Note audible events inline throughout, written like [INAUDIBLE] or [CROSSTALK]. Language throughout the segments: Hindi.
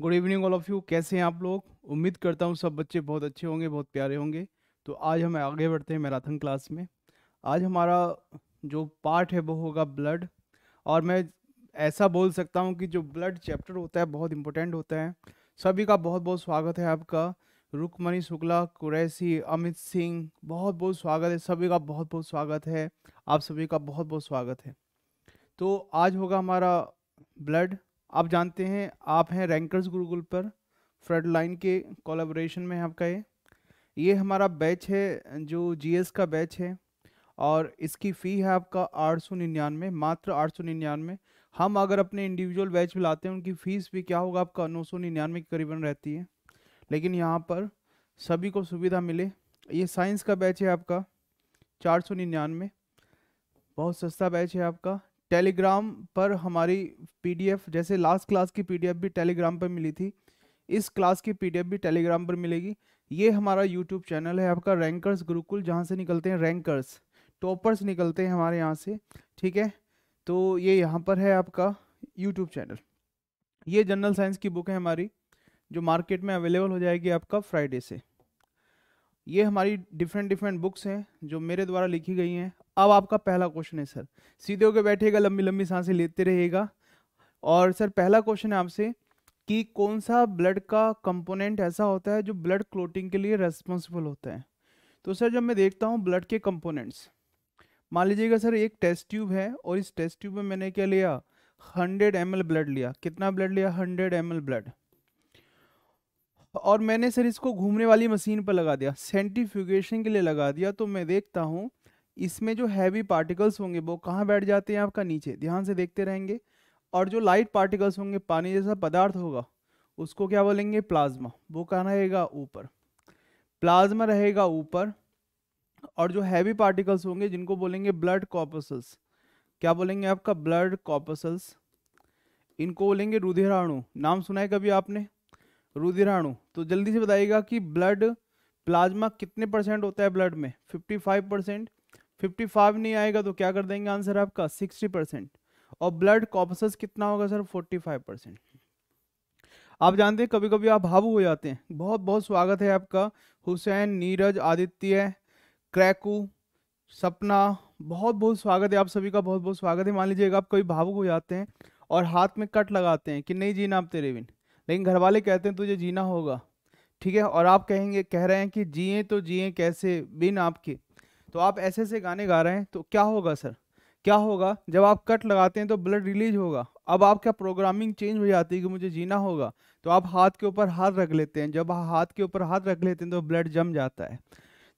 good evening all of you कैसे हैं आप लोग उम्मीद करता हूँ सब बच्चे बहुत अच्छे होंगे बहुत प्यारे होंगे तो आज हम आगे बढ़ते हैं मैराथन क्लास में आज हमारा जो पार्ट है वो होगा ब्लड और मैं ऐसा बोल सकता हूँ कि जो ब्लड चैप्टर होता है बहुत इंपॉर्टेंट होता है सभी का बहुत बहुत स्वागत है आपका रुकमणि शुक्ला कुरैसी अमित सिंह बहुत बहुत स्वागत है सभी का बहुत बहुत स्वागत है आप सभी का बहुत बहुत स्वागत है तो आज होगा हमारा ब्लड आप जानते हैं आप हैं रैंकर्स गूगल पर फ्रेड लाइन के कोलाब्रेशन में आपका ये ये हमारा बैच है जो जीएस का बैच है और इसकी फ़ी है आपका आठ सौ निन्यानवे मात्र आठ सौ निन्यानवे हम अगर अपने इंडिविजुअल बैच में लाते हैं उनकी फ़ीस भी क्या होगा आपका नौ सौ निन्यानवे के करीबन रहती है लेकिन यहाँ पर सभी को सुविधा मिले ये साइंस का बैच है आपका चार सौ निन्यानवे बहुत सस्ता बैच है आपका टेलीग्राम पर हमारी पीडीएफ जैसे लास्ट क्लास की पीडीएफ भी टेलीग्राम पर मिली थी इस क्लास की पीडीएफ भी टेलीग्राम पर मिलेगी ये हमारा यूट्यूब चैनल है आपका रैंकर्स गुरुकुल जहाँ से निकलते हैं रैंकर्स टॉपर्स निकलते हैं हमारे यहाँ से ठीक है तो ये यहाँ पर है आपका यूट्यूब चैनल ये जनरल साइंस की बुक है हमारी जो मार्केट में अवेलेबल हो जाएगी आपका फ्राइडे से ये हमारी डिफरेंट डिफरेंट बुक्स हैं जो मेरे द्वारा लिखी गई हैं अब आपका पहला क्वेश्चन है सर सीधे होकर बैठेगा लंबी लंबी सांसें लेते रहेगा और सर पहला क्वेश्चन है आपसे कि कौन सा ब्लड का कंपोनेंट ऐसा होता है जो ब्लड क्लोटिंग के लिए रेस्पॉन्सिबल होता है तो सर जब मैं देखता हूँ ब्लड के कंपोनेंट्स मान लीजिएगा सर एक टेस्ट ट्यूब है और इस टेस्ट ट्यूब में मैंने क्या लिया हंड्रेड एम ब्लड लिया कितना ब्लड लिया हंड्रेड एम ब्लड और मैंने सर इसको घूमने वाली मशीन पर लगा दिया सेंट्रीफ्यूगेशन के लिए लगा दिया तो मैं देखता हूँ इसमें जो हैवी पार्टिकल्स होंगे वो कहाँ बैठ जाते हैं आपका नीचे ध्यान से देखते रहेंगे और जो लाइट पार्टिकल्स होंगे पानी जैसा पदार्थ होगा उसको क्या बोलेंगे प्लाज्मा वो कहाँ रहेगा ऊपर प्लाज्मा रहेगा ऊपर और जो हैवी पार्टिकल्स होंगे जिनको बोलेंगे ब्लड कॉपसल्स क्या बोलेंगे आपका ब्लड कॉपसल्स इनको बोलेंगे रुधिराणु नाम सुना है कभी आपने रुधिराणु तो जल्दी से बताइएगा कि ब्लड प्लाज्मा कितने परसेंट होता है ब्लड में 55 परसेंट फिफ्टी फाइव नहीं आएगा तो क्या कर देंगे आंसर आपका सिक्सटी परसेंट और ब्लड कॉपसस कितना होगा सर फोर्टी फाइव परसेंट आप जानते हैं कभी कभी आप भावुक हो जाते हैं बहुत बहुत स्वागत है आपका हुसैन नीरज आदित्य क्रैकू सपना बहुत बहुत स्वागत है आप सभी का बहुत बहुत स्वागत है मान लीजिएगा आप कभी भावुक हो जाते हैं और हाथ में कट लगाते हैं कि नहीं जी नाम तेरे बिन लेकिन घर वाले कहते हैं तुझे जीना होगा ठीक है और आप कहेंगे कह रहे हैं कि जिए तो जिए कैसे बिन आपके तो आप ऐसे ऐसे गाने गा रहे हैं तो क्या होगा सर क्या होगा जब आप कट लगाते हैं तो ब्लड रिलीज होगा अब आपका प्रोग्रामिंग चेंज हो जाती है कि मुझे जीना होगा तो आप हाथ के ऊपर हाथ रख लेते हैं जब आप हाथ के ऊपर हाथ रख लेते हैं तो ब्लड जम जाता है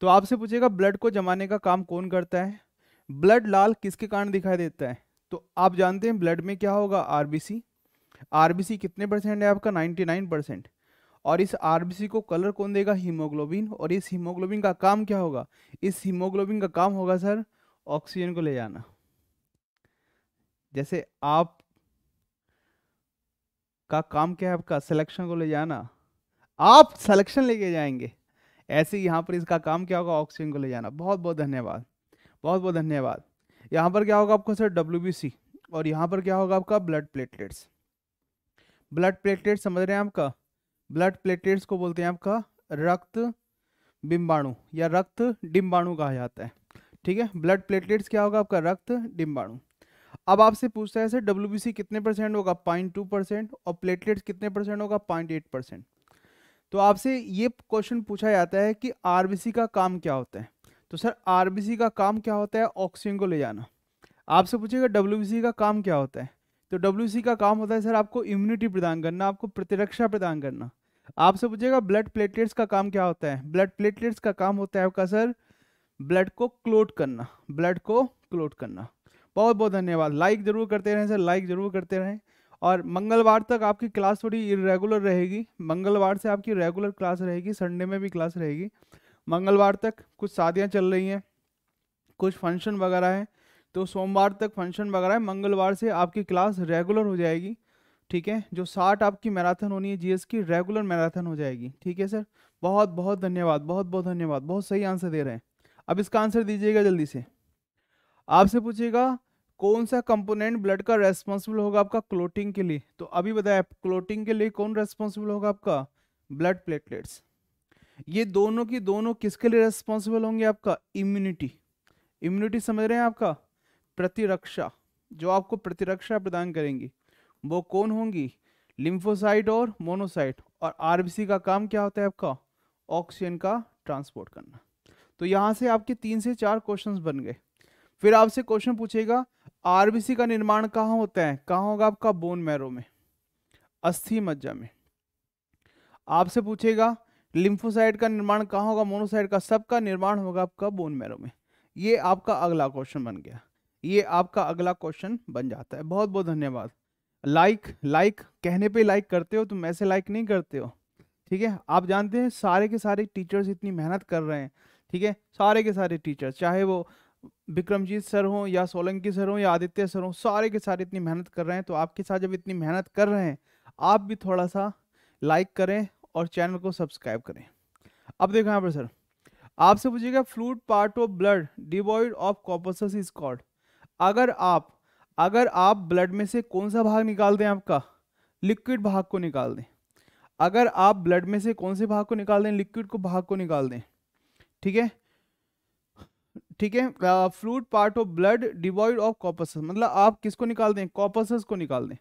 तो आपसे पूछेगा ब्लड को जमाने का काम कौन करता है ब्लड लाल किसके कारण दिखाई देता है तो आप जानते हैं ब्लड में क्या होगा आरबीसी आरबीसी कितने परसेंट है आपका 99 परसेंट और इस आरबीसी को कलर कौन देगा हीमोग्लोबिन और इस हीमोग्लोबिन का काम क्या होगा इस हीमोग्लोबिन का काम होगा सर ऑक्सीजन को ले जाना जैसे आप का काम क्या है आपका सिलेक्शन को ले जाना आप सिलेक्शन लेके जाएंगे ऐसे यहाँ पर इसका काम क्या होगा ऑक्सीजन को ले जाना बहुत बहुत धन्यवाद बहुत बहुत धन्यवाद यहाँ पर क्या होगा आपका सर डब्ल्यू और यहाँ पर क्या होगा आपका ब्लड प्लेटलेट्स ब्लड प्लेटलेट समझ रहे हैं आपका ब्लड प्लेटलेट्स को बोलते हैं आपका रक्त बिम्बाणु या रक्त डिम्बाणु कहा जाता है ठीक है ब्लड प्लेटलेट्स क्या होगा आपका रक्त डिम्बाणु अब आपसे पूछता है सर डब्ल्यू कितने परसेंट होगा पॉइंट टू परसेंट और प्लेटलेट्स कितने परसेंट होगा पॉइंट एट परसेंट तो आपसे ये क्वेश्चन पूछा जाता है कि आर का काम क्या होता है तो सर आर का काम क्या होता है ऑक्सीजन को ले जाना आपसे पूछेगा डब्ल्यू का काम क्या होता है तो डब्ल्यू का काम होता है सर आपको इम्यूनिटी प्रदान करना आपको प्रतिरक्षा प्रदान करना आपसे पूछेगा ब्लड प्लेटलेट्स का काम क्या होता है ब्लड प्लेटलेट्स का काम होता है आपका सर ब्लड को क्लोट करना ब्लड को क्लोट करना बहुत बहुत धन्यवाद लाइक जरूर करते रहें सर लाइक जरूर करते रहें और मंगलवार तक आपकी क्लास थोड़ी इरेगुलर रहेगी मंगलवार से आपकी रेगुलर क्लास रहेगी संडे में भी क्लास रहेगी मंगलवार तक कुछ शादियाँ चल रही हैं कुछ फंक्शन वगैरह हैं तो सोमवार तक फंक्शन वगैरह मंगलवार से आपकी क्लास रेगुलर हो जाएगी ठीक है जो साठ आपकी मैराथन होनी है जीएस की रेगुलर मैराथन हो जाएगी ठीक है सर बहुत बहुत धन्यवाद बहुत बहुत धन्यवाद बहुत सही आंसर दे रहे हैं अब इसका आंसर दीजिएगा जल्दी से आपसे पूछेगा कौन सा कंपोनेंट ब्लड का रेस्पॉन्सिबल होगा आपका क्लोटिंग के लिए तो अभी बताया क्लोटिंग के लिए कौन रेस्पॉन्सिबल होगा आपका ब्लड प्लेटलेट्स ये दोनों की दोनों किसके लिए रेस्पॉन्सिबल होंगे आपका इम्यूनिटी इम्यूनिटी समझ रहे हैं आपका प्रतिरक्षा जो आपको प्रतिरक्षा प्रदान करेंगी वो कौन होंगी लिम्फोसाइट और मोनोसाइट और आरबीसी का काम क्या होता है आपका ऑक्सीजन का ट्रांसपोर्ट करना तो यहाँ से आपके तीन से चार क्वेश्चंस बन गए फिर आपसे क्वेश्चन पूछेगा आरबीसी का निर्माण कहाँ होता है कहाँ होगा आपका बोन मैरो में अस्थि मज्जा में आपसे पूछेगा लिम्फोसाइट का निर्माण कहाँ होगा मोनोसाइट का सबका निर्माण होगा आपका बोन मैरो में ये आपका अगला क्वेश्चन बन गया ये आपका अगला क्वेश्चन बन जाता है बहुत बहुत धन्यवाद लाइक लाइक कहने पे लाइक करते हो तुम ऐसे लाइक नहीं करते हो ठीक है आप जानते हैं सारे के सारे टीचर्स इतनी मेहनत कर रहे हैं ठीक है सारे के सारे टीचर्स चाहे वो विक्रमजीत सर हों या सोलंकी सर हों या आदित्य सर हों सारे के सारे इतनी मेहनत कर रहे हैं तो आपके साथ जब इतनी मेहनत कर रहे हैं आप भी थोड़ा सा लाइक करें और चैनल को सब्सक्राइब करें अब देखो यहाँ पर सर आपसे पूछिएगा fluid part of blood devoid of कॉपस इज कॉल्ड अगर आप अगर आप ब्लड में से कौन सा भाग निकाल दें आपका लिक्विड भाग को निकाल दें अगर आप ब्लड में से कौन से भाग को निकाल दें लिक्विड को भाग को निकाल दें ठीक है ठीक है fluid part of blood devoid of कॉपस मतलब आप किसको निकाल दें कॉपस को निकाल दें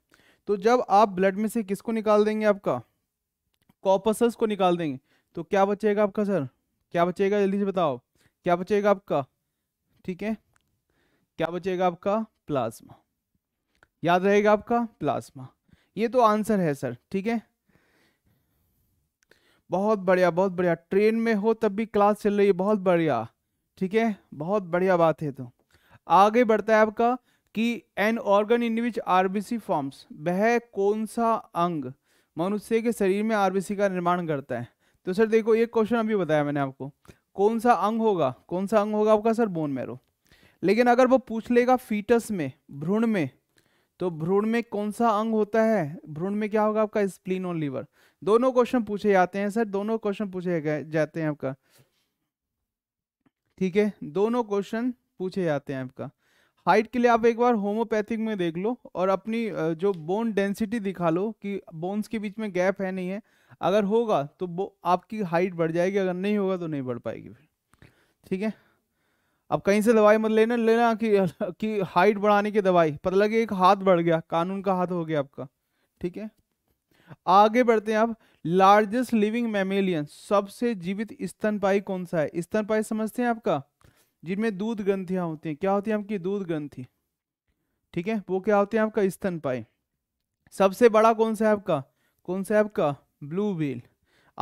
तो जब आप ब्लड में से किसको निकाल देंगे आपका कॉपस को निकाल देंगे तो क्या बचेगा आपका सर क्या बचेगा जल्दी से बताओ क्या बचेगा आपका ठीक है क्या बचेगा आपका प्लाज्मा याद रहेगा आपका प्लाज्मा ये तो आंसर है सर ठीक है बहुत बढ़िया बहुत बढ़िया ट्रेन में हो तब भी क्लास चल रही है बहुत बढ़िया ठीक है बहुत बढ़िया बात है तो आगे बढ़ता है आपका कि an organ in which RBC forms वह कौन सा अंग मनुष्य के शरीर में आरबीसी का निर्माण करता है तो सर देखो एक क्वेश्चन अभी बताया मैंने आपको कौन सा अंग होगा कौन सा अंग होगा आपका सर बोन मैरो लेकिन अगर वो पूछ लेगा फीटस में भ्रूण में तो भ्रूण में कौन सा अंग होता है भ्रूण में क्या होगा आपका स्प्लीन और लीवर दोनों क्वेश्चन पूछे जाते हैं सर दोनों क्वेश्चन पूछे जाते हैं आपका ठीक है दोनों क्वेश्चन पूछे जाते हैं आपका हाइट के लिए आप एक बार होम्योपैथिक में देख लो और अपनी जो बोन डेंसिटी दिखा लो कि बोन्स के बीच में गैप है नहीं है अगर होगा तो वो आपकी हाइट बढ़ जाएगी अगर नहीं होगा तो नहीं बढ़ पाएगी फिर ठीक है अब कहीं से दवाई मत लेना लेना कि कि हाइट बढ़ाने की दवाई पता लगे एक हाथ बढ़ गया कानून का हाथ हो गया आपका ठीक है आगे बढ़ते हैं अब लार्जेस्ट लिविंग मेमेलियन सबसे जीवित स्तनपाई कौन सा है स्तनपाई समझते हैं आपका जिनमें दूध ग्रंथियां होती हैं क्या होती है आपकी दूध ग्रंथी ठीक है वो क्या होती है आपका स्तनपाई सबसे बड़ा कौन सा है आपका कौन सा है आपका ब्लू व्हील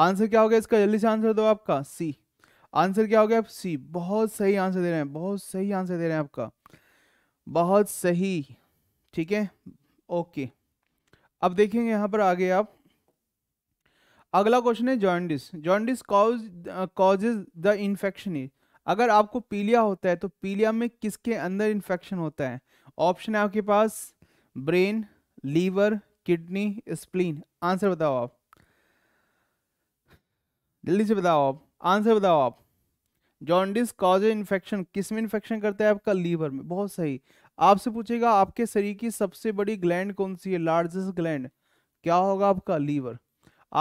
आंसर क्या होगा इसका जल्दी से आंसर दो आपका सी आंसर क्या हो गया आप सी बहुत सही आंसर दे रहे हैं बहुत सही आंसर दे रहे हैं आपका बहुत सही ठीक है ओके अब देखेंगे यहां पर आगे आप अगला क्वेश्चन है jaundice jaundice cause causes the infection अगर आपको पीलिया होता है तो पीलिया में किसके अंदर इन्फेक्शन होता है ऑप्शन है आपके पास brain liver kidney spleen answer बताओ आप जल्दी से बताओ आप आंसर बताओ आप जॉन्डिस कॉज इन्फेक्शन किस में इन्फेक्शन करता है आपका लीवर में बहुत सही आपसे पूछेगा आपके शरीर की सबसे बड़ी ग्लैंड कौन सी है लार्जेस्ट ग्लैंड क्या होगा आपका लीवर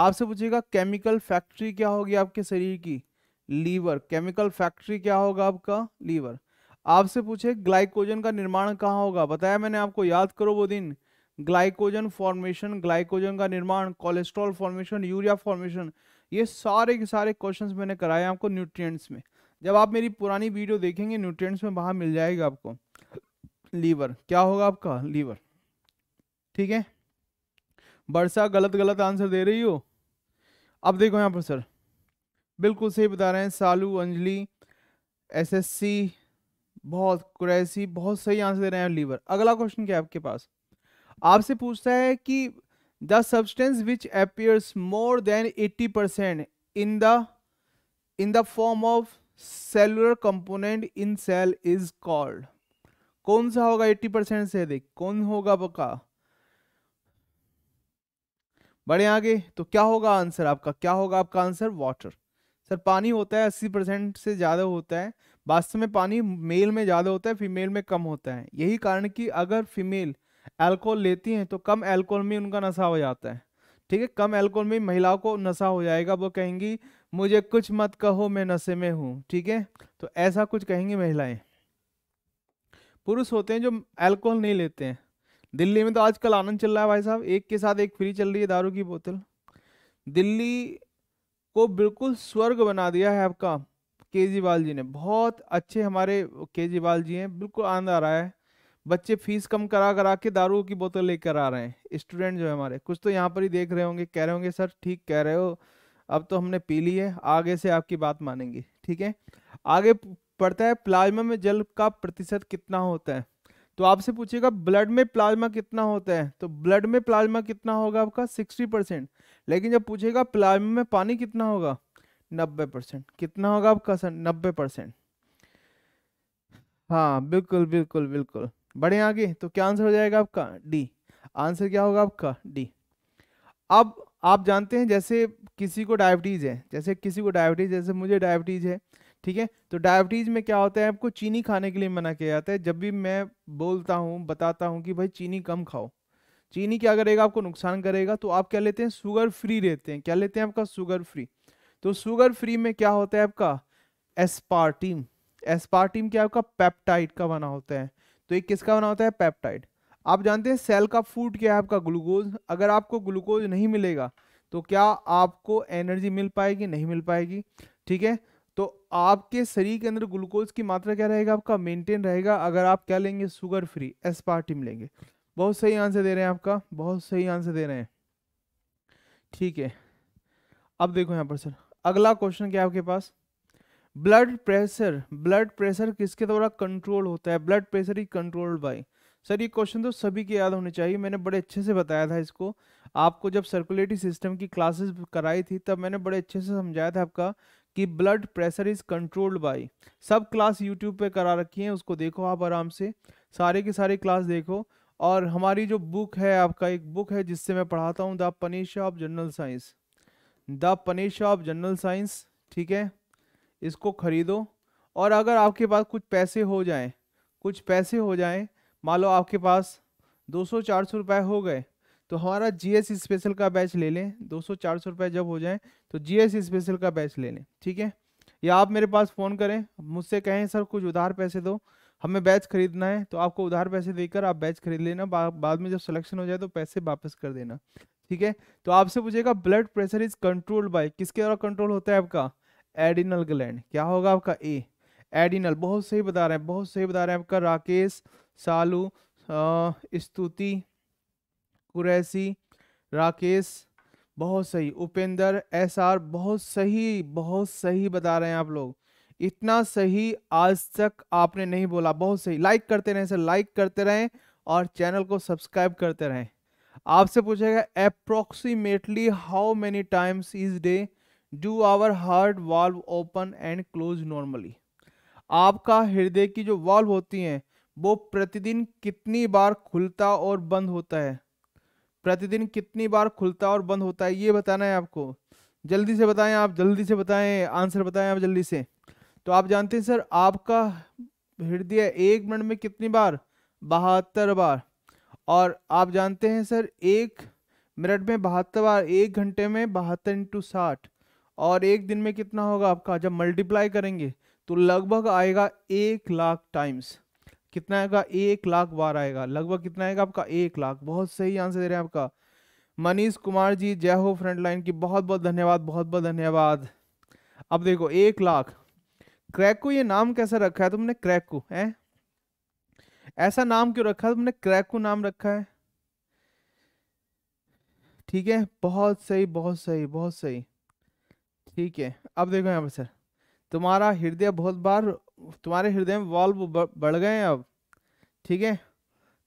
आपसे पूछेगा केमिकल फैक्ट्री क्या होगी आपके शरीर की लीवर केमिकल फैक्ट्री क्या होगा आपका लीवर आपसे पूछे ग्लाइकोजन का निर्माण कहाँ होगा बताया मैंने आपको याद करो वो दिन ग्लाइकोजन फॉर्मेशन ग्लाइकोजन का निर्माण कोलेस्ट्रॉल फॉर्मेशन यूरिया फॉर्मेशन ये सारे के सारे क्वेश्चंस मैंने कराए आपको न्यूट्रिएंट्स में जब आप मेरी पुरानी वीडियो देखेंगे न्यूट्रिएंट्स में बाहर मिल जाएगा आपको लीवर क्या होगा आपका लीवर ठीक है बरसा गलत गलत आंसर दे रही हो अब देखो यहाँ पर सर बिल्कुल सही बता रहे हैं सालू अंजलि एसएससी बहुत कुरैसी बहुत सही आंसर दे रहे हैं लीवर अगला क्वेश्चन क्या है आपके पास आपसे पूछता है कि the substance which appears more than eighty percent in the in the form of cellular component in cell is called कौन सा होगा 80 परसेंट से अधिक कौन होगा पक्का बड़े आगे तो क्या होगा आंसर आपका क्या होगा आपका आंसर वाटर सर पानी होता है 80 परसेंट से ज़्यादा होता है वास्तव में पानी मेल में ज़्यादा होता है फीमेल में कम होता है यही कारण कि अगर फीमेल अल्कोहल लेती हैं तो कम अल्कोहल में उनका नशा हो जाता है ठीक है कम अल्कोहल में महिलाओं को नशा हो जाएगा वो कहेंगी मुझे कुछ मत कहो मैं नशे में हूँ ठीक है तो ऐसा कुछ कहेंगी महिलाएं पुरुष होते हैं जो अल्कोहल नहीं लेते हैं दिल्ली में तो आजकल आनंद चल रहा है भाई साहब एक के साथ एक फ्री चल रही है दारू की बोतल दिल्ली को बिल्कुल स्वर्ग बना दिया है आपका केजरीवाल जी ने बहुत अच्छे हमारे केजरीवाल जी हैं बिल्कुल आनंद आ रहा है बच्चे फीस कम करा करा के दारू की बोतल लेकर आ रहे हैं स्टूडेंट जो है हमारे कुछ तो यहाँ पर ही देख रहे होंगे कह रहे होंगे सर ठीक कह रहे हो अब तो हमने पी ली है आगे से आपकी बात मानेंगे ठीक है आगे पढ़ता है प्लाज्मा में जल का प्रतिशत कितना होता है तो आपसे पूछेगा ब्लड में प्लाज्मा कितना होता है तो ब्लड में प्लाज्मा कितना होगा आपका सिक्सटी परसेंट लेकिन जब पूछेगा प्लाज्मा में पानी कितना होगा नब्बे परसेंट कितना होगा आपका सर नब्बे परसेंट हाँ बिल्कुल बिल्कुल बिल्कुल बड़े आगे तो क्या आंसर हो जाएगा आपका डी आंसर क्या होगा आपका डी अब आप जानते हैं जैसे किसी को डायबिटीज़ है जैसे किसी को डायबिटीज़ जैसे मुझे डायबिटीज़ है ठीक है तो डायबिटीज़ में क्या होता है आपको चीनी खाने के लिए मना किया जाता है जब भी मैं बोलता हूँ बताता हूँ कि भाई चीनी कम खाओ चीनी क्या करेगा आपको नुकसान करेगा तो आप क्या लेते हैं शुगर फ्री रहते हैं क्या लेते हैं आपका शुगर फ्री तो शुगर फ्री में क्या होता है आपका एस्पार्टीम एस्पार्टीम क्या आपका पेप्टाइड का बना होता है तो एक किसका बना होता है पेप्टाइड आप जानते हैं सेल का फूड क्या है आपका ग्लूकोज अगर आपको ग्लूकोज नहीं मिलेगा तो क्या आपको एनर्जी मिल पाएगी नहीं मिल पाएगी ठीक है तो आपके शरीर के अंदर ग्लूकोज की मात्रा क्या रहेगा आपका मेंटेन रहेगा अगर आप क्या लेंगे शुगर फ्री एसपार्टिम लेंगे बहुत सही आंसर दे रहे हैं आपका बहुत सही आंसर दे रहे हैं ठीक है अब देखो यहाँ पर सर अगला क्वेश्चन क्या आपके पास ब्लड प्रेशर ब्लड प्रेशर किसके द्वारा कंट्रोल होता है blood pressure is controlled by sir ये क्वेश्चन तो सभी के याद होने चाहिए मैंने बड़े अच्छे से बताया था इसको आपको जब सर्कुलेटरी सिस्टम की क्लासेस कराई थी तब मैंने बड़े अच्छे से समझाया था आपका कि blood pressure is controlled by सब क्लास यूट्यूब पे करा रखी है उसको देखो आप आराम से सारे की सारी क्लास देखो और हमारी जो बुक है आपका एक बुक है जिससे मैं पढ़ाता हूँ the punisher of general science the punisher of general science ठीक है इसको ख़रीदो और अगर आपके पास कुछ पैसे हो जाएं कुछ पैसे हो जाएं मान लो आपके पास 200 400 रुपये हो गए तो हमारा जीएस स्पेशल का बैच ले लें 200 400 रुपए जब हो जाए तो जीएस स्पेशल का बैच ले लें ठीक है या आप मेरे पास फ़ोन करें मुझसे कहें सर कुछ उधार पैसे दो हमें बैच खरीदना है तो आपको उधार पैसे देकर आप बैच खरीद लेना बा, बाद में जब सिलेक्शन हो जाए तो पैसे वापस कर देना ठीक है तो आपसे पूछेगा blood pressure is controlled by किसके द्वारा कंट्रोल होता है आपका एडिनल ग्लैंड क्या होगा आपका ए एडिनल बहुत सही बता रहे हैं बहुत सही बता रहे हैं आपका राकेश सालू स्तुति कुरैसी राकेश बहुत सही उपेंद्र एस आर बहुत सही बहुत सही बता रहे हैं आप लोग इतना सही आज तक आपने नहीं बोला बहुत सही लाइक करते रहें सर लाइक करते रहें और चैनल को सब्सक्राइब करते रहें आपसे पूछेगा approximately how many times is day do our heart valve open and close normally आपका हृदय की जो वाल्व होती हैं वो प्रतिदिन कितनी बार खुलता और बंद होता है प्रतिदिन कितनी बार खुलता और बंद होता है ये बताना है आपको जल्दी से बताएं आप जल्दी से बताएं आंसर बताएं आप जल्दी से तो आप जानते हैं सर आपका हृदय एक मिनट में कितनी बार बहत्तर बार और आप जानते हैं सर एक मिनट में बहत्तर बार एक घंटे में बहत्तर इंटू साठ और एक दिन में कितना होगा आपका जब मल्टीप्लाई करेंगे तो लगभग आएगा एक लाख टाइम्स कितना आएगा एक लाख बार आएगा लगभग कितना आएगा आपका एक लाख बहुत सही आंसर दे रहे हैं आपका मनीष कुमार जी जय हो फ्रंट लाइन की बहुत बहुत धन्यवाद बहुत बहुत धन्यवाद अब देखो एक लाख क्रैको ये नाम कैसे रखा है तुमने क्रैको है ऐसा नाम क्यों रखा है तुमने क्रैको नाम रखा है ठीक है बहुत सही बहुत सही बहुत सही ठीक है अब देखो यहाँ पर सर तुम्हारा हृदय बहुत बार तुम्हारे हृदय में वॉल्व बढ़ गए हैं अब ठीक है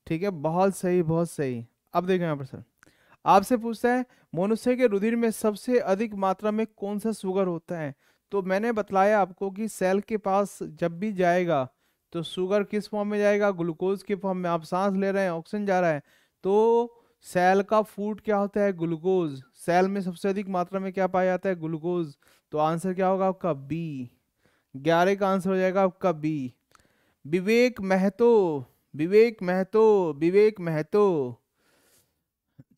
ठीक है बहुत सही बहुत सही अब देखो यहाँ पर सर आपसे पूछता है मनुष्य के रुधिर में सबसे अधिक मात्रा में कौन सा शुगर होता है तो मैंने बतलाया आपको कि सेल के पास जब भी जाएगा तो शुगर किस फॉर्म में जाएगा ग्लूकोज के फॉर्म में आप सांस ले रहे हैं ऑक्सीजन जा रहा है तो सेल का फूड क्या होता है ग्लूकोज सेल में सबसे अधिक मात्रा में क्या पाया जाता है ग्लूकोज तो आंसर क्या होगा आपका बी ग्यारह का आंसर हो जाएगा आपका बी विवेक महतो विवेक महतो विवेक महतो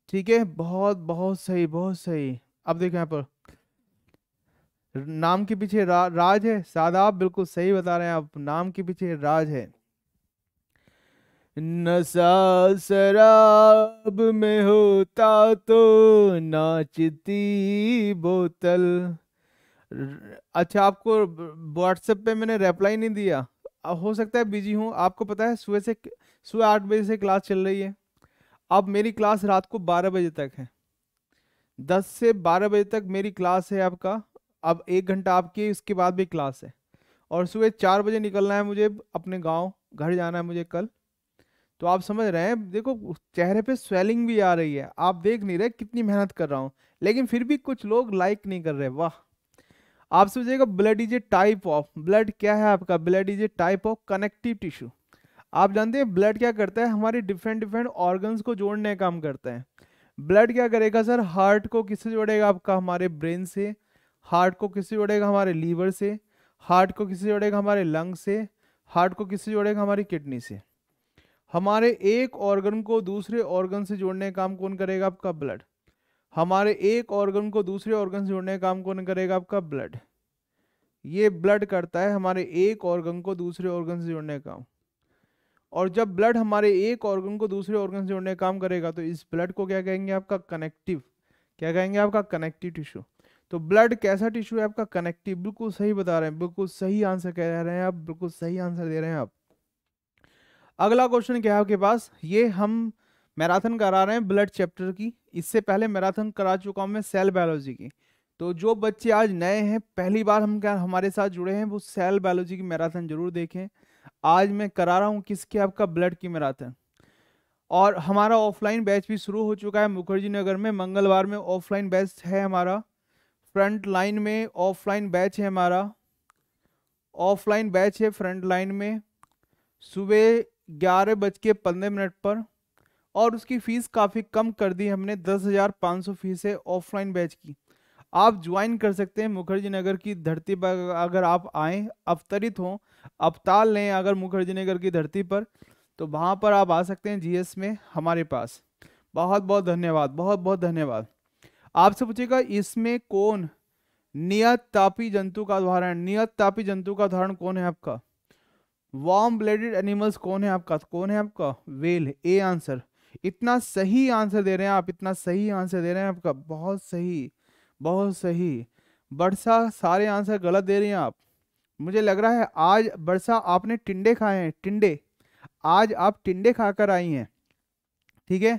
ठीक है बहुत बहुत सही बहुत सही अब देखो यहाँ पर नाम के पीछे रा, राज है सादाब बिल्कुल सही बता रहे हैं आप नाम के पीछे राज है नशा शराब में होता तो नाचती बोतल अच्छा आपको व्हाट्सएप पे मैंने रिप्लाई नहीं दिया हो सकता है बिजी हूँ आपको पता है सुबह से सुबह आठ बजे से क्लास चल रही है अब मेरी क्लास रात को बारह बजे तक है दस से बारह बजे तक मेरी क्लास है आपका अब एक घंटा आपकी उसके बाद भी क्लास है और सुबह चार बजे निकलना है मुझे अपने गांव घर जाना है मुझे कल तो आप समझ रहे हैं देखो चेहरे पे स्वेलिंग भी आ रही है आप देख नहीं रहे कितनी मेहनत कर रहा हूँ लेकिन फिर भी कुछ लोग लाइक नहीं कर रहे वाह आप समझिएगा blood is a type of blood क्या है आपका blood is a type of connective tissue आप जानते हैं ब्लड क्या करता है हमारे डिफरेंट डिफरेंट ऑर्गन्स को जोड़ने का काम करता है ब्लड क्या करेगा सर हार्ट को किससे जोड़ेगा आपका हमारे ब्रेन से हार्ट को किससे जोड़ेगा हमारे लीवर से हार्ट को किससे जोड़ेगा हमारे लंग से हार्ट को किससे जोड़ेगा हमारी किडनी से हमारे एक ऑर्गन को दूसरे ऑर्गन से जोड़ने का काम कौन करेगा आपका ब्लड हमारे एक ऑर्गन को दूसरे ऑर्गन से जोड़ने का काम कौन करेगा आपका ब्लड ये ब्लड करता है हमारे एक ऑर्गन को दूसरे ऑर्गन से जोड़ने का काम और जब ब्लड हमारे एक ऑर्गन को दूसरे ऑर्गन से जोड़ने का काम करेगा तो इस ब्लड को क्या कहेंगे आपका कनेक्टिव क्या कहेंगे आपका कनेक्टिव टिश्यू तो ब्लड कैसा टिश्यू है आपका कनेक्टिव बिल्कुल सही बता रहे हैं बिल्कुल सही आंसर कह रहे हैं आप बिल्कुल सही आंसर दे रहे हैं आप अगला क्वेश्चन क्या है आपके पास ये हम मैराथन करा रहे हैं ब्लड चैप्टर की इससे पहले मैराथन करा चुका हूँ मैं सेल बायोलॉजी की तो जो बच्चे आज नए हैं पहली बार हम क्या हमारे साथ जुड़े हैं वो सेल बायोलॉजी की मैराथन जरूर देखें आज मैं करा रहा हूँ किसके आपका ब्लड की मैराथन और हमारा ऑफलाइन बैच भी शुरू हो चुका है मुखर्जी नगर में मंगलवार में ऑफलाइन बैच है हमारा फ्रंट लाइन में ऑफलाइन बैच है हमारा ऑफलाइन बैच है फ्रंट लाइन में सुबह ग्यारह बज के पंद्रह मिनट पर और उसकी फ़ीस काफ़ी कम कर दी हमने दस हज़ार पाँच सौ फीस है ऑफलाइन बैच की आप ज्वाइन कर सकते हैं मुखर्जी नगर की धरती पर अगर आप आए अवतरित हों अवताल लें अगर मुखर्जी नगर की धरती पर तो वहाँ पर आप आ सकते हैं जीएस में हमारे पास बहुत बहुत धन्यवाद बहुत बहुत धन्यवाद आपसे पूछेगा इसमें कौन नियत तापी जंतु का उदाहरण नियत तापी जंतु का उदाहरण कौन है आपका वार्म ब्लेडेड एनिमल्स कौन है आपका कौन है आपका वेल ए आंसर इतना सही आंसर दे रहे हैं आप इतना सही आंसर दे रहे हैं आपका बहुत सही बहुत सही बरसा सारे आंसर गलत दे रहे हैं आप मुझे लग रहा है आज बरसा आपने टिंडे खाए हैं टिंडे आज आप टिंडे खाकर आई हैं ठीक है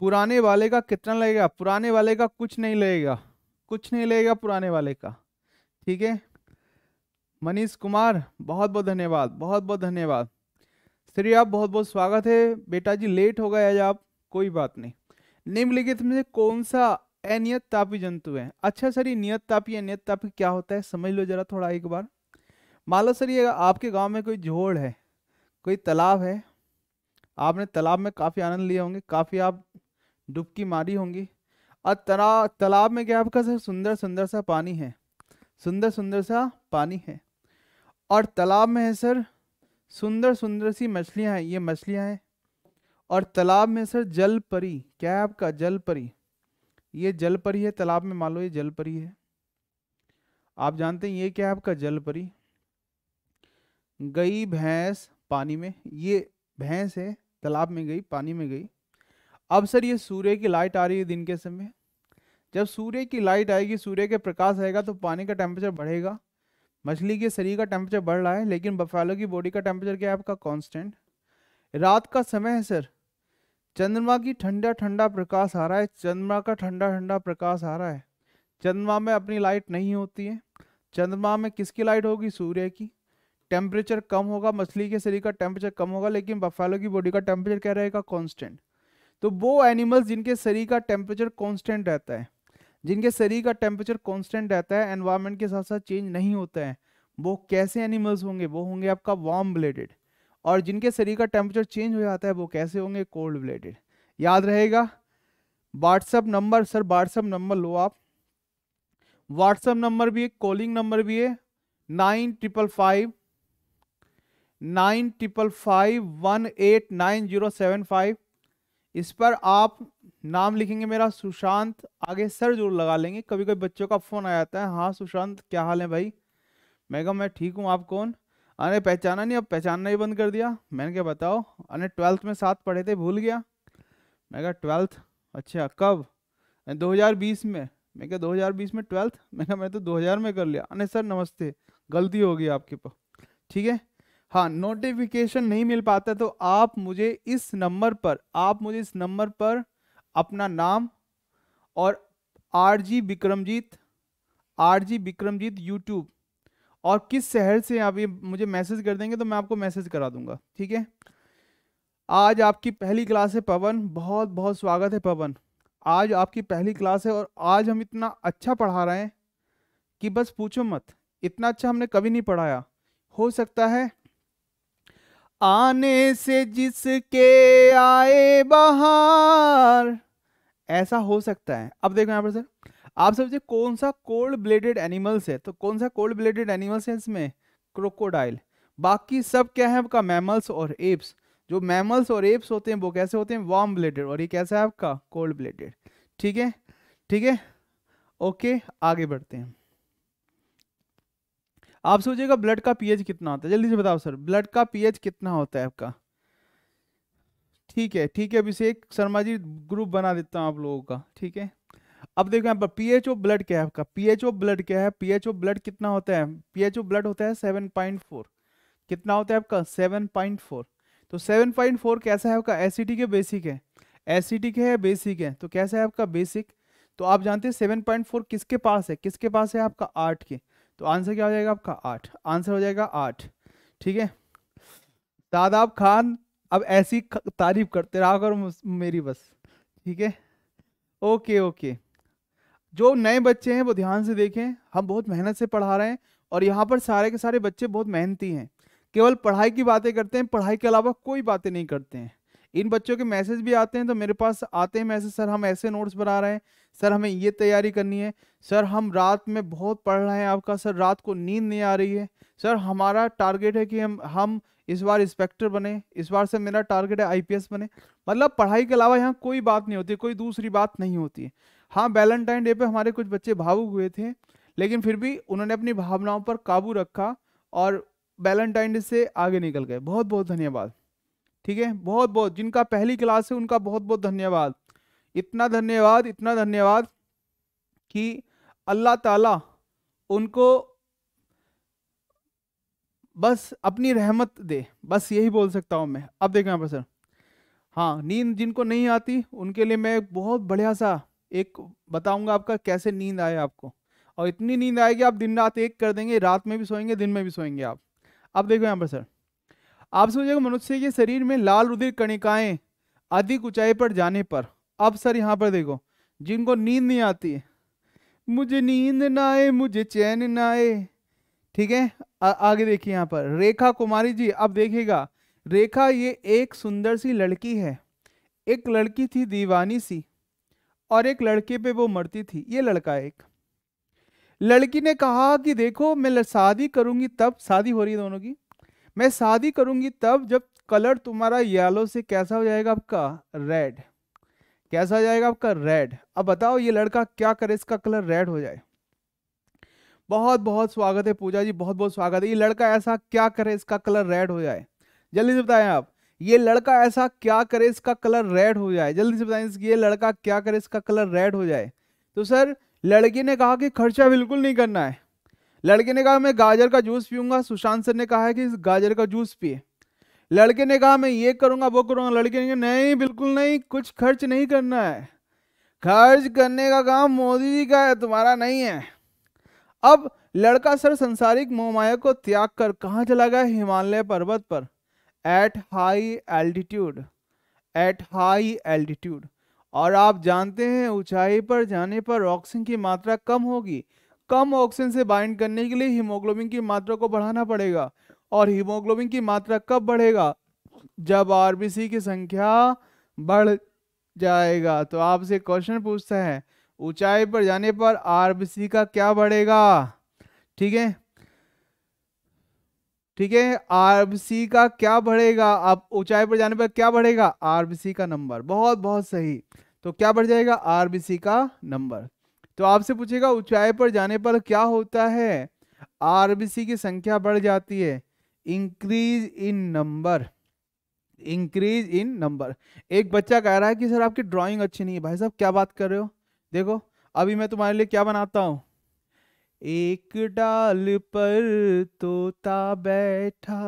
पुराने वाले का कितना लगेगा पुराने वाले का कुछ नहीं लगेगा कुछ नहीं लगेगा पुराने वाले का ठीक है मनीष कुमार बहुत बहुत धन्यवाद बहुत बहुत धन्यवाद श्री आप बहुत बहुत स्वागत है बेटा जी लेट हो गए आज आप कोई बात नहीं निम्नलिखित में कौन सा अनियत तापी जंतु है अच्छा सर ये नियत तापी अनियत तापी क्या होता है समझ लो जरा थोड़ा एक बार मान लो सर ये आपके गांव में कोई झोड़ है कोई तालाब है आपने तालाब में काफ़ी आनंद लिए होंगे काफ़ी आप डुबकी मारी होंगी और तला तालाब में क्या आपका सर सुंदर सुंदर सा पानी है सुंदर सुंदर सा पानी है और तालाब में है सर सुंदर सुंदर सी मछलियां हैं ये मछलियां हैं और तालाब में सर जल परी क्या है आपका जल परी ये जल परी है तालाब में मान लो ये जल परी है आप जानते हैं ये क्या है आपका जल परी गई भैंस पानी में ये भैंस है तालाब में गई पानी में गई अब सर ये सूर्य की लाइट आ रही है दिन के समय जब सूर्य की लाइट आएगी सूर्य के प्रकाश आएगा तो पानी का टेम्परेचर बढ़ेगा मछली के शरीर का टेम्परेचर बढ़ रहा है लेकिन बफालो की बॉडी का टेम्परेचर क्या है आपका कांस्टेंट रात का समय है सर चंद्रमा की ठंडा ठंडा प्रकाश आ रहा है चंद्रमा का ठंडा ठंडा प्रकाश आ रहा है चंद्रमा में अपनी लाइट नहीं होती है चंद्रमा में किसकी लाइट होगी सूर्य की टेम्परेचर कम होगा मछली के शरीर का टेम्परेचर कम होगा लेकिन बफालो की बॉडी का टेम्परेचर क्या रहेगा कॉन्स्टेंट तो वो एनिमल्स जिनके शरीर का टेम्परेचर कॉन्स्टेंट रहता है जिनके शरीर का टेम्परेचर कॉन्स्टेंट रहता है एनवायरमेंट के साथ साथ चेंज नहीं होता है वो कैसे एनिमल्स होंगे वो होंगे आपका वार्म ब्लेडेड और जिनके शरीर का टेम्परेचर चेंज हो जाता है वो कैसे होंगे कोल्ड ब्लेडेड याद रहेगा WhatsApp number sir WhatsApp number लो आप व्हाट्सअप नंबर भी है कॉलिंग नंबर भी है nine triple five nine triple five one eight nine zero seven five इस पर आप नाम लिखेंगे मेरा सुशांत आगे सर जरूर लगा लेंगे कभी कभी बच्चों का फोन आ जाता है हाँ सुशांत क्या हाल है भाई मैं कहा मैं ठीक हूँ आप कौन अरे पहचाना नहीं अब पहचानना ही बंद कर दिया मैंने क्या बताओ अरे ट्वेल्थ में साथ पढ़े थे भूल गया मैं कहा ट्वेल्थ अच्छा कब 2020 में मैं क्या 2020 में ट्वेल्थ [LAUGHS] मैं कहा मैं तो 2000 में कर लिया अरे सर नमस्ते गलती होगी आपके पास ठीक है हाँ नोटिफिकेशन नहीं मिल पाता तो आप मुझे इस नंबर पर आप मुझे इस नंबर पर अपना नाम और R G Vikramjit R G Vikramjit YouTube और किस शहर से आप ये मुझे मैसेज कर देंगे तो मैं आपको मैसेज करा दूंगा ठीक है आज आपकी पहली क्लास है पवन बहुत बहुत स्वागत है पवन आज आपकी पहली क्लास है और आज हम इतना अच्छा पढ़ा रहे हैं कि बस पूछो मत इतना अच्छा हमने कभी नहीं पढ़ाया हो सकता है आने से जिसके आए बहार ऐसा हो सकता है अब देखो यहां पर सर आप समझे कौन सा कोल्ड ब्लेडेड एनिमल्स है तो कौन सा कोल्ड ब्लेडेड एनिमल्स है इसमें क्रोकोडाइल बाकी सब क्या है आपका मैमल्स और एप्स जो मैमल्स और एप्स होते हैं वो कैसे होते हैं वार्म ब्लेडेड और ये कैसा है आपका कोल्ड ब्लेडेड ठीक है ठीक है ओके आगे बढ़ते हैं आप सोचिएगा ब्लड का पीएच कितना होता है जल्दी से बताओ सर ब्लड का पीएच कितना होता है आपका ठीक है ठीक है अभिषेक शर्मा जी ग्रुप बना देता हूँ आप लोगों का ठीक है अब देखो यहाँ पर पीएच ऑफ ब्लड क्या है आपका पीएच ऑफ ब्लड क्या है पीएच ऑफ ब्लड कितना होता है पीएच ऑफ ब्लड होता है सेवन पॉइंट फोर कितना होता है आपका सेवन पॉइंट फोर तो सेवन पॉइंट फोर कैसा है आपका एसिडिक है बेसिक है एसिडिक है बेसिक है तो कैसा है आपका बेसिक तो आप जानते हैं सेवन पॉइंट फोर किसके पास है किसके पास है आपका आठ के तो आंसर क्या हो जाएगा आपका आठ आंसर हो जाएगा आठ ठीक है दादाब खान अब ऐसी तारीफ करते रहा करो मेरी बस ठीक है ओके ओके जो नए बच्चे हैं वो ध्यान से देखें हम बहुत मेहनत से पढ़ा रहे हैं और यहाँ पर सारे के सारे बच्चे बहुत मेहनती हैं केवल पढ़ाई की बातें करते हैं पढ़ाई के अलावा कोई बातें नहीं करते हैं इन बच्चों के मैसेज भी आते हैं तो मेरे पास आते हैं मैसेज सर हम ऐसे नोट्स बना रहे हैं सर हमें ये तैयारी करनी है सर हम रात में बहुत पढ़ रहे हैं आपका सर रात को नींद नहीं आ रही है सर हमारा टारगेट है कि हम हम इस बार इंस्पेक्टर बने इस बार से मेरा टारगेट है आईपीएस बने मतलब पढ़ाई के अलावा यहाँ कोई बात नहीं होती कोई दूसरी बात नहीं होती है हाँ वैलेंटाइन डे पर हमारे कुछ बच्चे भावुक हुए थे लेकिन फिर भी उन्होंने अपनी भावनाओं पर काबू रखा और वैलेंटाइन डे से आगे निकल गए बहुत बहुत धन्यवाद ठीक है बहुत बहुत जिनका पहली क्लास है उनका बहुत बहुत धन्यवाद इतना धन्यवाद इतना धन्यवाद कि अल्लाह ताला उनको बस अपनी रहमत दे बस यही बोल सकता हूँ मैं अब देखें यहाँ पर सर हाँ नींद जिनको नहीं आती उनके लिए मैं बहुत बढ़िया सा एक बताऊंगा आपका कैसे नींद आए आपको और इतनी नींद आएगी आप दिन रात एक कर देंगे रात में भी सोएंगे दिन में भी सोएंगे आप अब देखो यहाँ पर सर आप समझिएगा मनुष्य के शरीर में लाल रुधिर कणिकाएं अधिक ऊंचाई पर जाने पर अब सर यहाँ पर देखो जिनको नींद नहीं आती मुझे नींद ना आए मुझे चैन ना आए ठीक है आगे देखिए यहाँ पर रेखा कुमारी जी अब देखिएगा रेखा ये एक सुंदर सी लड़की है एक लड़की थी दीवानी सी और एक लड़के पे वो मरती थी ये लड़का एक लड़की ने कहा कि देखो मैं शादी करूंगी तब शादी हो रही है दोनों की मैं शादी करूंगी तब जब कलर तुम्हारा येलो से कैसा हो जाएगा आपका रेड कैसा हो जाएगा आपका रेड अब बताओ ये लड़का क्या करे इसका कलर रेड हो जाए बहुत बहुत स्वागत है पूजा जी बहुत बहुत स्वागत है ये लड़का ऐसा क्या करे इसका कलर रेड हो जाए जल्दी से बताएं आप ये लड़का ऐसा क्या करे इसका कलर रेड हो जाए जल्दी से बताएं ये लड़का क्या करे इसका कलर रेड हो जाए तो सर लड़की ने कहा कि खर्चा बिल्कुल नहीं करना है लड़के ने कहा मैं गाजर का जूस पीऊंगा सुशांत सर ने कहा है कि गाजर का जूस पिए लड़के ने कहा मैं ये करूंगा वो करूंगा लड़के ने कहा नहीं बिल्कुल नहीं कुछ खर्च नहीं करना है खर्च करने का काम मोदी जी का है तुम्हारा नहीं है अब लड़का सर संसारिक मोहमाया को त्याग कर कहाँ चला गया हिमालय पर्वत पर at high altitude at high altitude और आप जानते हैं ऊंचाई पर जाने पर ऑक्सीजन की मात्रा कम होगी कम ऑक्सीजन से बाइंड करने के लिए हीमोग्लोबिन की मात्रा को बढ़ाना पड़ेगा और हीमोग्लोबिन की मात्रा कब बढ़ेगा जब आरबीसी की संख्या बढ़ जाएगा तो आपसे क्वेश्चन पूछता है ऊंचाई पर जाने पर आरबीसी का क्या बढ़ेगा ठीक है ठीक है आरबीसी का क्या बढ़ेगा आप ऊंचाई पर जाने पर क्या बढ़ेगा आरबीसी का नंबर बहुत बहुत सही तो क्या बढ़ जाएगा आरबीसी का नंबर तो आपसे पूछेगा ऊंचाई पर जाने पर क्या होता है आरबीसी की संख्या बढ़ जाती है increase in number increase in number एक बच्चा कह रहा है कि सर आपकी ड्राइंग अच्छी नहीं है भाई साहब क्या बात कर रहे हो देखो अभी मैं तुम्हारे लिए क्या बनाता हूं एक डाल पर तोता बैठा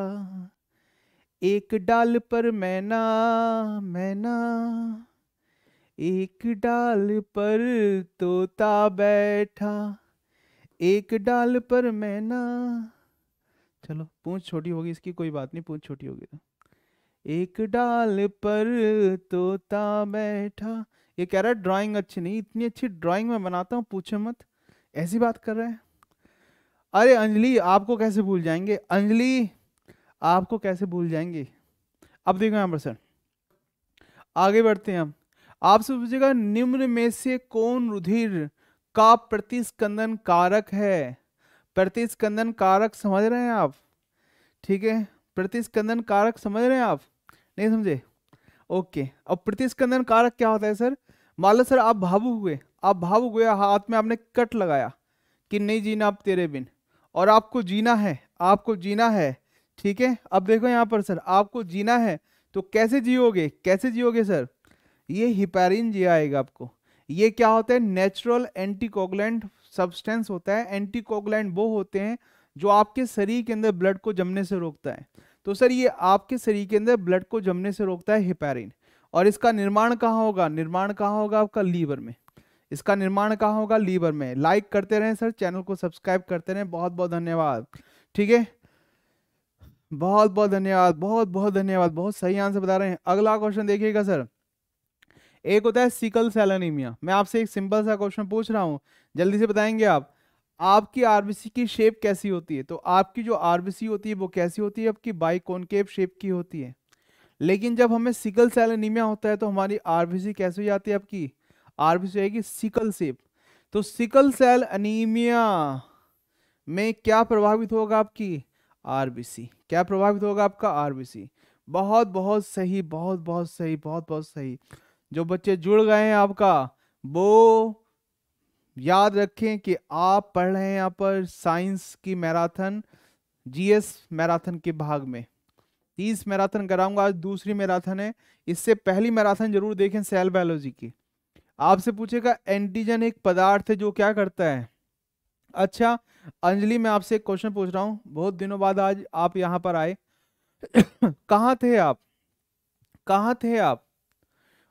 एक डाल पर मैना मैना एक डाल पर तोता बैठा एक डाल पर मैना चलो पूंछ छोटी होगी इसकी कोई बात नहीं पूंछ छोटी होगी तो एक डाल पर तोता बैठा ये कह रहा है ड्राइंग अच्छी नहीं इतनी अच्छी ड्राइंग मैं बनाता हूँ पूछे मत ऐसी बात कर रहा है अरे अंजलि आपको कैसे भूल जाएंगे अंजलि आपको कैसे भूल जाएंगे अब देखो यहाँ पर सर आगे बढ़ते हैं हम आपसे पूछेगा निम्न में से कौन रुधिर का प्रतिस्कंदन कारक है प्रतिस्कंदन कारक समझ रहे हैं आप ठीक है प्रतिस्कंदन कारक समझ रहे हैं आप नहीं समझे ओके अब प्रतिस्कंदन कारक क्या होता है सर मान लो सर आप भावुक हुए आप भावुक हुए हाथ में आपने कट लगाया कि नहीं जीना आप तेरे बिन और आपको जीना है आपको जीना है ठीक है अब देखो यहाँ पर सर आपको जीना है तो कैसे जियोगे कैसे जियोगे सर ये जी आएगा आपको ये क्या होता है नेचुरल एंटीकोगलेंट सब्सटेंस होता है एंटीकोगलेंट वो होते हैं जो आपके शरीर के अंदर ब्लड को जमने से रोकता है तो सर ये आपके शरीर के अंदर ब्लड को जमने से रोकता है हिपेरिन और इसका निर्माण कहाँ होगा निर्माण कहाँ होगा आपका लीवर में इसका निर्माण कहाँ होगा लीवर में लाइक करते रहें सर चैनल को सब्सक्राइब करते रहें बहुत बहुत धन्यवाद ठीक है बहुत बहुत धन्यवाद बहुत बहुत धन्यवाद बहुत सही आंसर बता रहे हैं अगला क्वेश्चन देखिएगा सर एक होता है सिकल सेल एनीमिया मैं आपसे एक सिंपल सा क्वेश्चन पूछ रहा हूँ जल्दी से बताएंगे आप आपकी आरबीसी की शेप कैसी होती है तो आपकी जो आरबीसी होती है वो कैसी होती है आपकी बाई कॉनकेव शेप की होती है लेकिन जब हमें सिकल सेल एनीमिया होता है तो हमारी आरबीसी कैसे हो जाती है आपकी आरबीसी होगी सिकल शेप तो सिकल सेल एनीमिया में क्या प्रभावित होगा आपकी आरबीसी क्या प्रभावित होगा आपका आरबीसी बहुत बहुत सही बहुत बहुत सही बहुत बहुत सही जो बच्चे जुड़ गए हैं आपका वो याद रखें कि आप पढ़ रहे हैं यहाँ पर साइंस की मैराथन जीएस मैराथन के भाग में तीस मैराथन कराऊंगा आज दूसरी मैराथन है इससे पहली मैराथन जरूर देखें सेल बायोलॉजी की आपसे पूछेगा एंटीजन एक पदार्थ है जो क्या करता है अच्छा अंजलि मैं आपसे एक क्वेश्चन पूछ रहा हूँ बहुत दिनों बाद आज आप यहाँ पर आए [COUGHS] कहाँ थे आप कहाँ थे आप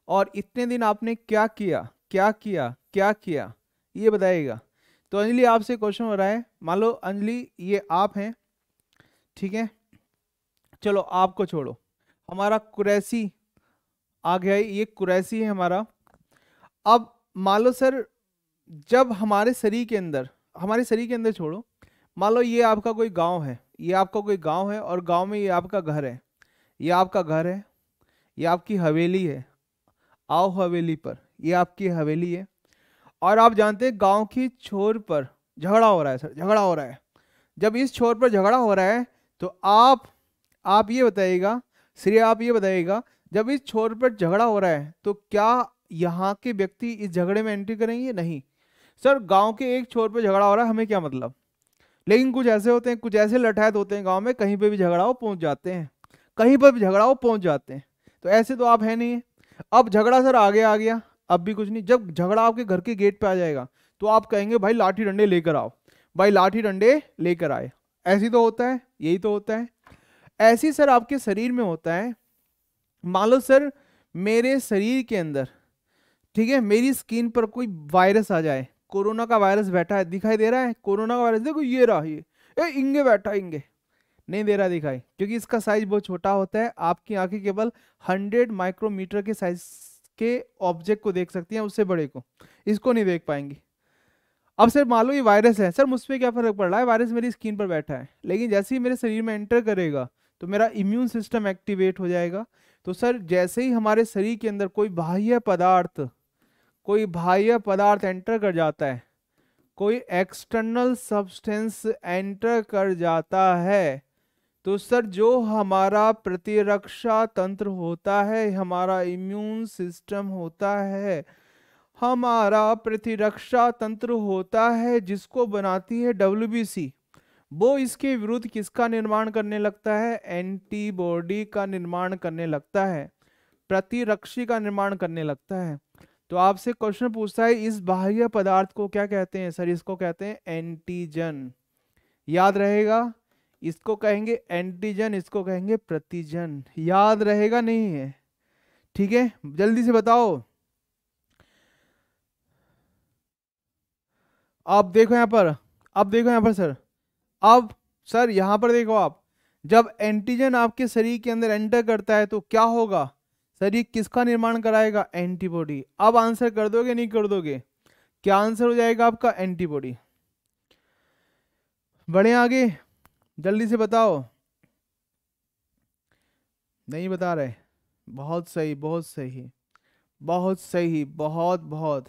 और इतने दिन आपने क्या किया क्या किया क्या किया ये बताइएगा तो अंजलि आपसे क्वेश्चन हो रहा है मान लो अंजलि ये आप हैं ठीक है चलो आपको छोड़ो हमारा कुरैसी आ गया ये कुरैसी है हमारा अब मान लो सर जब हमारे शरीर के अंदर हमारे शरीर के अंदर छोड़ो मान लो ये आपका कोई गांव है ये आपका कोई गांव है और गांव में ये आपका घर है ये आपका घर है ये आपकी हवेली है आओ हवेली पर ये आपकी हवेली है और आप जानते हैं गांव की छोर पर झगड़ा हो रहा है सर झगड़ा हो रहा है जब इस छोर पर झगड़ा हो रहा है तो आप आप ये बताइएगा श्री आप ये बताइएगा जब इस छोर पर झगड़ा हो रहा है तो क्या यहाँ के व्यक्ति इस झगड़े में एंट्री करेंगे नहीं सर गांव के एक छोर पर झगड़ा हो रहा है हमें क्या मतलब लेकिन कुछ ऐसे होते हैं कुछ ऐसे लठायत होते हैं गांव में कहीं पे भी झगड़ा हो पहुंच जाते हैं कहीं पर भी झगड़ा हो पहुंच जाते हैं तो ऐसे तो आप है नहीं है अब झगड़ा सर आगे आ गया अब भी कुछ नहीं जब झगड़ा आपके घर के गेट पे आ जाएगा तो आप कहेंगे भाई लाठी डंडे लेकर आओ भाई लाठी डंडे लेकर आए ऐसी तो होता है यही तो होता है ऐसी सर आपके शरीर में होता है मान लो सर मेरे शरीर के अंदर ठीक है मेरी स्किन पर कोई वायरस आ जाए कोरोना का वायरस बैठा है दिखाई दे रहा है कोरोना का वायरस देखो ये रहा ये ए इंगे बैठा इंगे नहीं दे रहा दिखाई क्योंकि इसका साइज बहुत छोटा होता है आपकी आंखें केवल 100 माइक्रोमीटर के साइज के ऑब्जेक्ट को देख सकती हैं उससे बड़े को इसको नहीं देख पाएंगी अब सर मान लो ये वायरस है सर मुझ पर क्या फ़र्क पड़ रहा है वायरस मेरी स्किन पर बैठा है लेकिन जैसे ही मेरे शरीर में एंटर करेगा तो मेरा इम्यून सिस्टम एक्टिवेट हो जाएगा तो सर जैसे ही हमारे शरीर के अंदर कोई बाह्य पदार्थ कोई बाह्य पदार्थ एंटर कर जाता है कोई एक्सटर्नल सब्सटेंस एंटर कर जाता है तो सर जो हमारा प्रतिरक्षा तंत्र होता है हमारा इम्यून सिस्टम होता है हमारा प्रतिरक्षा तंत्र होता है जिसको बनाती है डब्ल्यू वो इसके विरुद्ध किसका निर्माण करने लगता है एंटीबॉडी का निर्माण करने लगता है प्रतिरक्षी का निर्माण करने लगता है तो आपसे क्वेश्चन पूछता है इस बाह्य पदार्थ को क्या कहते हैं सर इसको कहते हैं एंटीजन याद रहेगा इसको कहेंगे एंटीजन इसको कहेंगे प्रतिजन याद रहेगा नहीं है ठीक है जल्दी से बताओ आप देखो यहां पर अब देखो यहां पर सर अब सर यहां पर देखो आप जब एंटीजन आपके शरीर के अंदर एंटर करता है तो क्या होगा शरीर किसका निर्माण कराएगा एंटीबॉडी अब आंसर कर दोगे नहीं कर दोगे क्या आंसर हो जाएगा आपका एंटीबॉडी बढ़े आगे जल्दी से बताओ नहीं बता रहे बहुत सही बहुत सही बहुत सही बहुत बहुत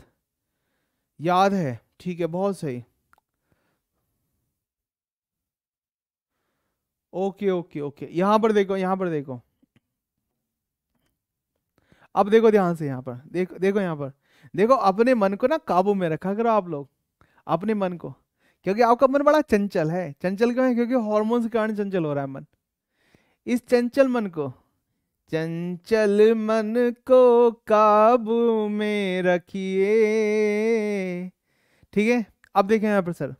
याद है ठीक है बहुत सही ओके ओके ओके यहां पर देखो यहां पर देखो अब देखो ध्यान से यहां पर देखो देखो यहां पर देखो अपने मन को ना काबू में रखा करो आप लोग अपने मन को क्योंकि आपका मन बड़ा चंचल है चंचल क्यों है क्योंकि हॉर्मोन्स के कारण चंचल हो रहा है मन इस चंचल मन को चंचल मन को काबू में रखिए ठीक है अब देखें यहां पर सर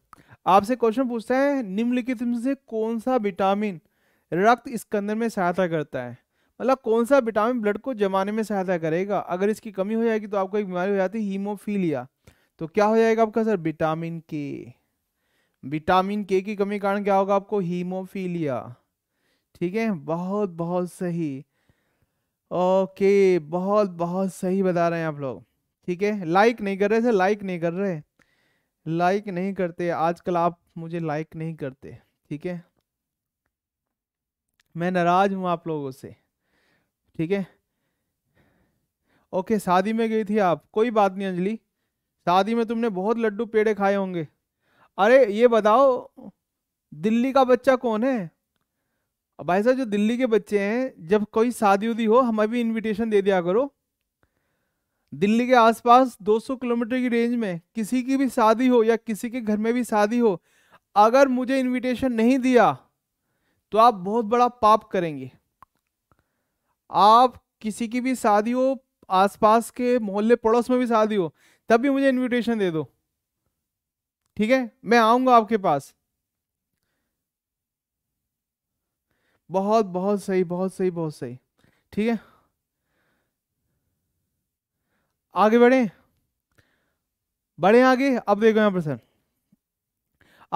आपसे क्वेश्चन पूछता है निम्नलिखित में से कौन सा विटामिन रक्त स्कंदन में सहायता करता है मतलब कौन सा विटामिन ब्लड को जमाने में सहायता करेगा अगर इसकी कमी हो जाएगी तो आपको एक बीमारी हो जाती है हीमोफीलिया तो क्या हो जाएगा आपका सर विटामिन के विटामिन के की कमी कारण क्या होगा आपको हीमोफीलिया ठीक है बहुत बहुत सही ओके बहुत बहुत सही बता रहे हैं आप लोग ठीक है लाइक नहीं कर रहे थे लाइक नहीं कर रहे लाइक नहीं करते आजकल आप मुझे लाइक नहीं करते ठीक है मैं नाराज हूँ आप लोगों से ठीक है ओके शादी में गई थी आप कोई बात नहीं अंजलि शादी में तुमने बहुत लड्डू पेड़े खाए होंगे अरे ये बताओ दिल्ली का बच्चा कौन है भाई साहब जो दिल्ली के बच्चे हैं जब कोई शादी उदी हो हमें भी इनविटेशन दे दिया करो दिल्ली के आसपास 200 किलोमीटर की रेंज में किसी की भी शादी हो या किसी के घर में भी शादी हो अगर मुझे इनविटेशन नहीं दिया तो आप बहुत बड़ा पाप करेंगे आप किसी की भी शादी हो आसपास के मोहल्ले पड़ोस में भी शादी हो तब भी मुझे इनविटेशन दे दो ठीक है मैं आऊंगा आपके पास बहुत बहुत सही बहुत सही बहुत सही ठीक है आगे बढ़े बढ़े आगे अब देखो यहां पर सर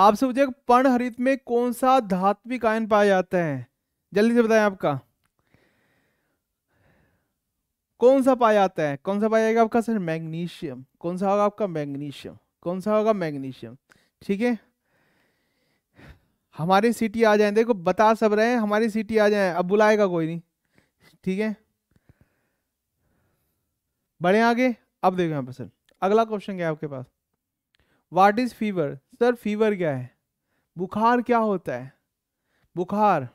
आपसे मुझे पर्णहरित में कौन सा धात्विक आयन पाया जाता है जल्दी से बताएं आपका कौन सा पाया जाता है कौन सा पाया जाएगा आपका सर मैग्नीशियम कौन सा होगा आपका मैग्नीशियम कौन सा होगा मैग्नीशियम ठीक है हमारी सिटी आ जाए देखो बता सब रहे हैं हमारी सिटी आ जाए अब बुलाएगा कोई नहीं ठीक है बढ़े आगे अब देखो यहाँ पर सर अगला क्वेश्चन क्या है आपके पास what is fever sir fever क्या है बुखार क्या होता है बुखार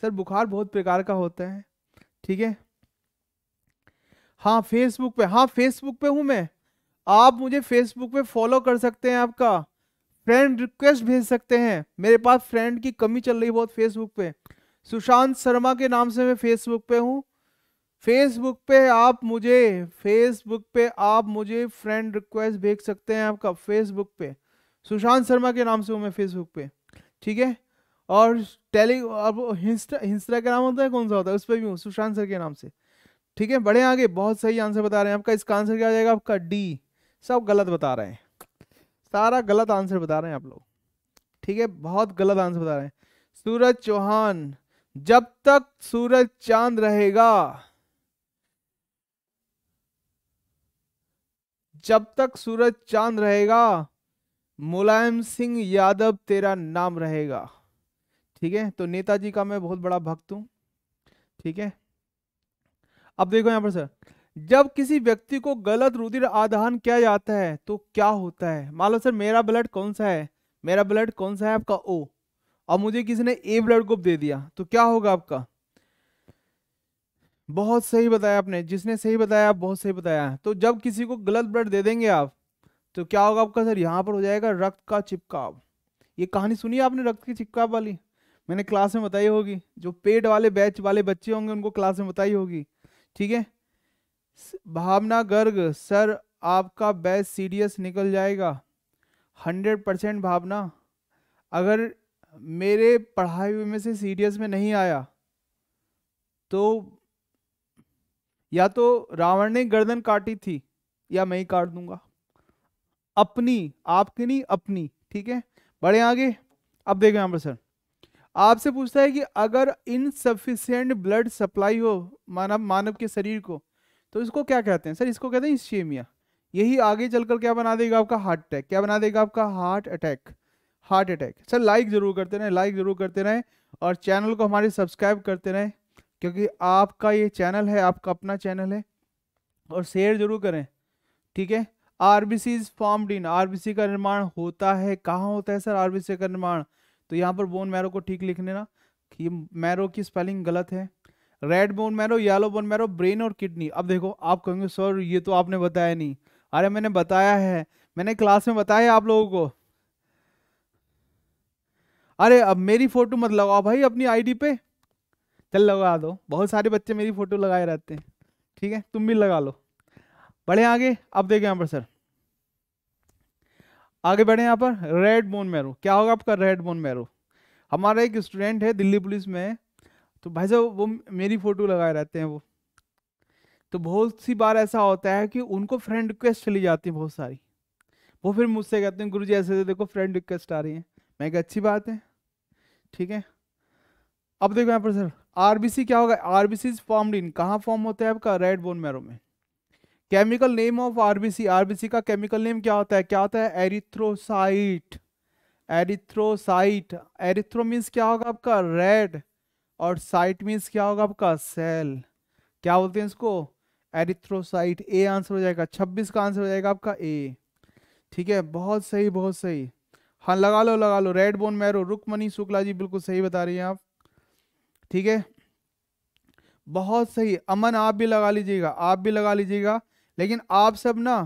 सर बुखार बहुत प्रकार का होता है ठीक है हाँ फेसबुक पे हाँ फेसबुक पे हूँ मैं आप मुझे फेसबुक पे फॉलो कर सकते हैं आपका फ्रेंड रिक्वेस्ट भेज सकते हैं मेरे पास फ्रेंड की कमी चल रही बहुत फेसबुक पे सुशांत शर्मा के नाम से मैं फेसबुक पे हूँ फेसबुक पे आप मुझे फेसबुक पे आप मुझे फ्रेंड रिक्वेस्ट भेज सकते हैं आपका फेसबुक पे सुशांत शर्मा के नाम से हूँ मैं फेसबुक पे ठीक है और टेली अब इंस्टा का नाम होता है कौन सा होता है उस पर भी हूँ सुशांत सर के नाम से ठीक है बड़े आगे बहुत सही आंसर बता रहे हैं आपका इसका आंसर क्या आ जाएगा आपका डी सब गलत बता रहे हैं सारा गलत आंसर बता रहे हैं आप लोग ठीक है बहुत गलत आंसर बता रहे हैं सूरज चौहान जब तक सूरज चांद रहेगा जब तक सूरज चांद रहेगा मुलायम सिंह यादव तेरा नाम रहेगा ठीक है तो नेताजी का मैं बहुत बड़ा भक्त हूं ठीक है अब देखो यहां पर सर जब किसी व्यक्ति को गलत रुधिर आधान किया जाता है तो क्या होता है मान लो सर मेरा ब्लड कौन सा है मेरा ब्लड कौन सा है आपका ओ और मुझे किसी ने ए ब्लड ग्रुप दे दिया तो क्या होगा आपका बहुत सही बताया आपने जिसने सही बताया आप बहुत सही बताया तो जब किसी को गलत ब्लड दे देंगे आप तो क्या होगा आपका सर यहाँ पर हो जाएगा रक्त का चिपकाव ये कहानी सुनी आपने रक्त की चिपकाव वाली मैंने क्लास में बताई होगी जो पेट वाले बैच वाले बच्चे होंगे उनको क्लास में बताई होगी ठीक है भावना गर्ग सर आपका बैच सीडीएस निकल जाएगा हंड्रेड परसेंट भावना अगर मेरे पढ़ाई में से सीरियस में नहीं आया तो या तो रावण ने गर्दन काटी थी या मैं ही काट दूंगा अपनी आपकी नहीं अपनी ठीक है बड़े आगे अब देखो यहां पर सर आपसे पूछता है कि अगर इनसफिशियंट ब्लड सप्लाई हो मानव मानव के शरीर को तो इसको क्या कहते हैं सर इसको कहते हैं इस्चेमिया यही आगे चलकर क्या बना देगा आपका हार्ट अटैक क्या बना देगा आपका heart attack heart attack sir like ज़रूर करते रहें लाइक ज़रूर करते रहें और चैनल को हमारे सब्सक्राइब करते रहें क्योंकि आपका ये चैनल है आपका अपना चैनल है और शेयर ज़रूर करें ठीक है R B C is formed in R B C का निर्माण होता है कहाँ होता है सर आर बी सी का निर्माण तो यहाँ पर बोन मैरो को ठीक लिख लेना कि मैरो की स्पेलिंग गलत है red bone marrow yellow bone marrow brain और किडनी अब देखो आप कहेंगे सर ये तो आपने बताया नहीं अरे मैंने बताया है मैंने क्लास में बताया आप लोगों को अरे अब मेरी फोटो मत लगाओ भाई अपनी आईडी पे चल लगा दो बहुत सारे बच्चे मेरी फोटो लगाए रहते हैं ठीक है तुम भी लगा लो बढ़े आगे अब देखें यहाँ पर सर आगे बढ़े यहाँ पर रेड बोन मैरो क्या होगा आपका रेड बोन मैरो हमारा एक स्टूडेंट है दिल्ली पुलिस में तो भाई साहब वो मेरी फ़ोटो लगाए रहते हैं वो तो बहुत सी बार ऐसा होता है कि उनको फ्रेंड रिक्वेस्ट चली जाती है बहुत सारी वो फिर मुझसे कहते हैं गुरु जी ऐसे देखो फ्रेंड रिक्वेस्ट आ रही है मैं एक अच्छी बात है ठीक है अब देखो यहाँ पर सर आरबीसी क्या होगा आरबीसी इज इन कहाँ फॉर्म होता है आपका रेड बोन मैरो में chemical name of RBC RBC का केमिकल नेम क्या होता है क्या होता है एरिथ्रोसाइट एरिथ्रोसाइट एरिथ्रो मीन्स क्या होगा आपका रेड और साइट मीन्स क्या होगा आपका सेल क्या बोलते हैं इसको एरिथ्रोसाइट ए आंसर हो जाएगा छब्बीस का आंसर हो जाएगा आपका ए ठीक है बहुत सही बहुत सही हाँ लगा लो लगा लो red bone marrow Rukmani Shukla ji बिल्कुल सही बता रही हैं आप ठीक है बहुत सही अमन आप भी लगा लीजिएगा आप भी लगा लीजिएगा लेकिन आप सब ना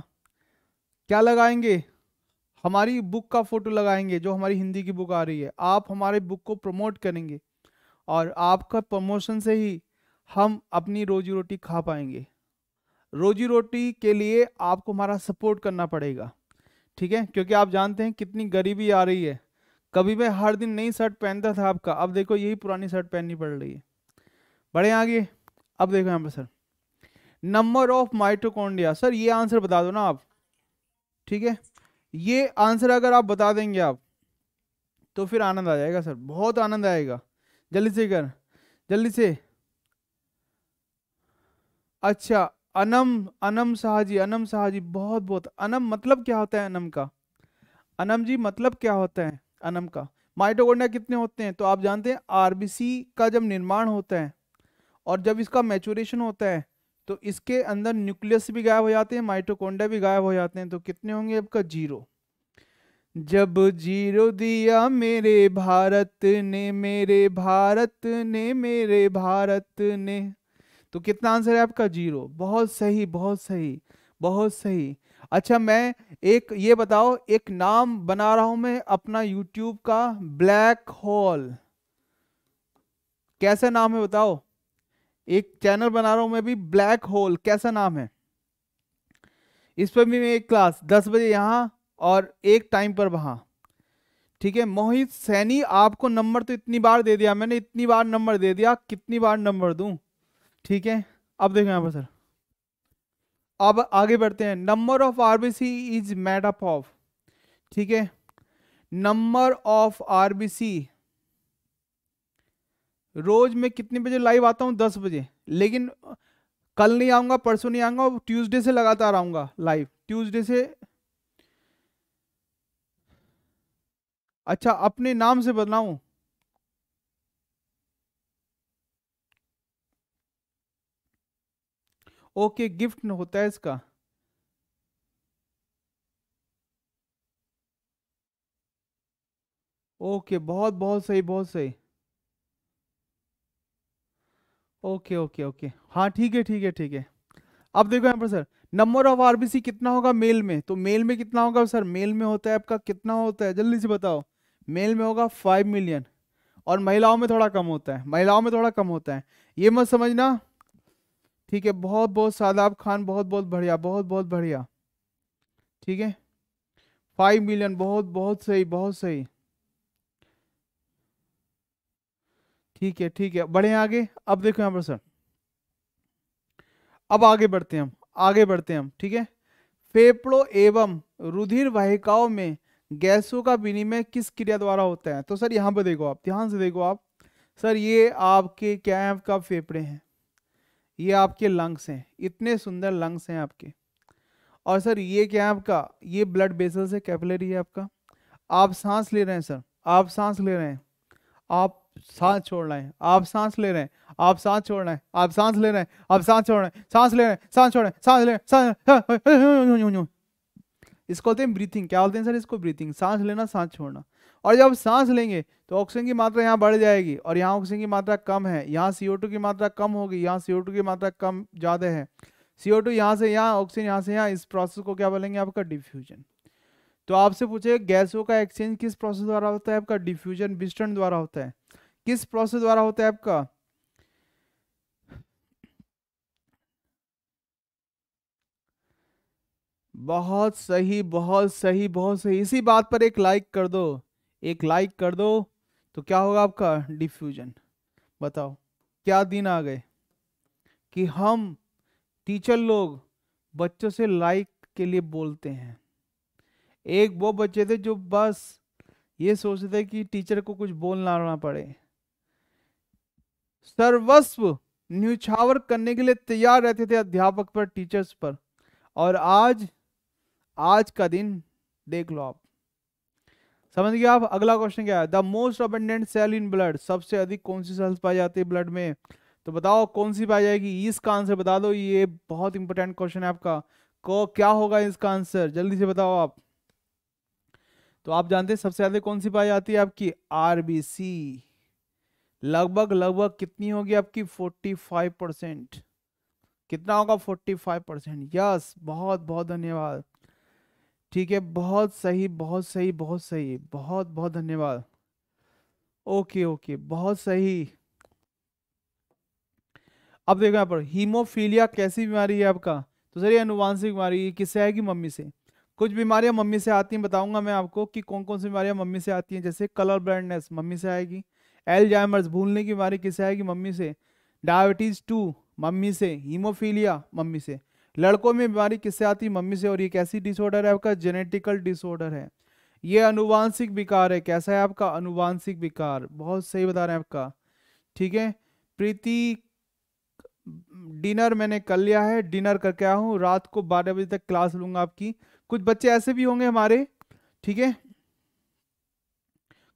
क्या लगाएंगे हमारी बुक का फोटो लगाएंगे जो हमारी हिंदी की बुक आ रही है आप हमारे बुक को प्रमोट करेंगे और आपका प्रमोशन से ही हम अपनी रोजी रोटी खा पाएंगे रोजी रोटी के लिए आपको हमारा सपोर्ट करना पड़ेगा ठीक है क्योंकि आप जानते हैं कितनी गरीबी आ रही है कभी मैं हर दिन नई शर्ट पहनता था आपका अब देखो यही पुरानी शर्ट पहननी पड़ रही है बड़े आगे अब देखो यहाँ पर sir number of mitochondria sir ये आंसर बता दो ना आप ठीक है ये आंसर अगर आप बता देंगे आप तो फिर आनंद आ जाएगा सर बहुत आनंद आएगा जल्दी से कर जल्दी से अच्छा अनम अनम शाहजी अनम शाहजी बहुत बहुत अनम मतलब क्या होता है अनम का अनम जी मतलब क्या होता है अनम का माइटोकोडिया कितने होते हैं तो आप जानते हैं आरबीसी का जब निर्माण होता है और जब इसका मैचुरेशन होता है तो इसके अंदर न्यूक्लियस भी गायब हो जाते हैं माइटोकोंडा भी गायब हो जाते हैं तो कितने होंगे आपका जीरो जब जीरो दिया मेरे भारत ने मेरे भारत ने मेरे भारत ने तो कितना आंसर है आपका जीरो बहुत सही बहुत सही बहुत सही अच्छा मैं एक ये बताओ एक नाम बना रहा हूं मैं अपना यूट्यूब का ब्लैक होल कैसा नाम है बताओ एक चैनल बना रहा हूं मैं भी ब्लैक होल कैसा नाम है इस पर भी मैं एक क्लास दस बजे यहाँ और एक टाइम पर वहाँ ठीक है मोहित सैनी आपको नंबर तो इतनी बार दे दिया मैंने इतनी बार नंबर दे दिया कितनी बार नंबर दू ठीक है अब देखो यहाँ पर सर अब आगे बढ़ते हैं number of RBC is made up of ठीक है नंबर ऑफ आरबीसी रोज में कितने बजे लाइव आता हूं दस बजे लेकिन कल नहीं आऊंगा परसों नहीं आऊंगा ट्यूसडे से लगातार आऊंगा लाइव ट्यूसडे से अच्छा अपने नाम से बदलाऊं ओके गिफ्ट होता है इसका ओके बहुत बहुत सही बहुत सही ओके ओके ओके हाँ ठीक है ठीक है ठीक है अब देखो यहाँ पर सर नंबर ऑफ आरबीसी कितना होगा मेल में तो मेल में कितना होगा सर मेल में होता है आपका कितना होता है जल्दी से बताओ मेल में होगा फाइव मिलियन और महिलाओं में थोड़ा कम होता है महिलाओं में थोड़ा कम होता है ये मत समझना ठीक है बहुत बहुत सादाब खान बहुत बहुत बढ़िया बहुत बहुत बढ़िया ठीक है फाइव मिलियन बहुत बहुत सही बहुत सही ठीक है ठीक है बढ़े आगे अब देखो यहाँ पर सर अब आगे बढ़ते हैं हम आगे बढ़ते हैं हम ठीक है फेफड़ों एवं रुधिर वाहिकाओं में गैसों का विनिमय किस क्रिया द्वारा होता है तो सर यहाँ पर देखो आप ध्यान से देखो आप सर ये आपके क्या है आपका फेफड़े हैं ये आपके लंग्स हैं इतने सुंदर लंग्स हैं आपके और सर ये क्या है आपका ये ब्लड बेसल से कैपिलरी है आपका आप सांस ले रहे हैं सर आप सांस ले रहे हैं आप सांस छोड़ रहे हैं आप सांस ले रहे हैं आप सांस छोड़ रहे हैं आप सांस ले रहे हैं आप सांस छोड़ रहे हैं सांस ले रहे हैं सांस छोड़ रहे हैं सांस ले रहे हैं इसको बोलते हैं ब्रीथिंग क्या बोलते हैं सर इसको ब्रीथिंग सांस लेना सांस छोड़ना और जब सांस लेंगे तो ऑक्सीजन की मात्रा यहाँ बढ़ जाएगी और यहाँ ऑक्सीजन की मात्रा कम है यहाँ सी की मात्रा कम होगी यहाँ सी की मात्रा कम ज़्यादा है सी टू यहाँ से यहाँ ऑक्सीजन यहाँ से यहाँ इस प्रोसेस को क्या बोलेंगे आपका डिफ्यूजन तो आपसे पूछे गैसों का एक्सचेंज किस प्रोसेस द्वारा होता है आपका डिफ्यूजन विस्टन द्वारा होता है किस प्रोसेस द्वारा होता है आपका बहुत सही बहुत सही बहुत सही इसी बात पर एक लाइक कर दो एक लाइक कर दो तो क्या होगा आपका डिफ्यूजन बताओ क्या दिन आ गए कि हम टीचर लोग बच्चों से लाइक के लिए बोलते हैं एक वो बच्चे थे जो बस ये सोचते थे कि टीचर को कुछ बोलना ना पड़े सर्वस्व न्यूछावर करने के लिए तैयार रहते थे अध्यापक पर टीचर्स पर और आज आज का दिन देख लो आप समझ गए आप अगला क्वेश्चन क्या है the most abundant cell in blood सबसे अधिक कौन सी सेल्स पाई जाती है ब्लड में तो बताओ कौन सी पाई जाएगी इसका आंसर बता दो ये बहुत इंपॉर्टेंट क्वेश्चन है आपका को क्या होगा इसका आंसर जल्दी से बताओ आप तो आप जानते हैं सबसे ज्यादा कौन सी पाई जाती है आपकी आरबीसी लगभग लगभग कितनी होगी आपकी 45 परसेंट कितना होगा 45 परसेंट यस बहुत बहुत धन्यवाद ठीक है बहुत सही बहुत सही बहुत सही बहुत बहुत धन्यवाद ओके ओके बहुत सही अब देखो यहाँ पर हीमोफीलिया कैसी बीमारी है आपका तो सर ये अनुवांशिक बीमारी किससे आएगी मम्मी से कुछ बीमारियां मम्मी से आती हैं बताऊंगा मैं आपको कि कौन कौन सी बीमारियां मम्मी से आती हैं जैसे कलर ब्लाइंडनेस मम्मी से आएगी एल्जाइमर्स भूलने की बीमारी किससे आएगी मम्मी से डायबिटीज़ टू मम्मी से हीमोफीलिया मम्मी से लड़कों में बीमारी किससे आती मम्मी से और ये कैसी डिसऑर्डर है आपका जेनेटिकल डिसऑर्डर है ये अनुवांशिक विकार है कैसा है आपका अनुवांशिक विकार बहुत सही बता रहे हैं आपका ठीक है प्रीति डिनर मैंने कर लिया है डिनर करके आया हूँ रात को बारह बजे तक क्लास लूंगा आपकी कुछ बच्चे ऐसे भी होंगे हमारे ठीक है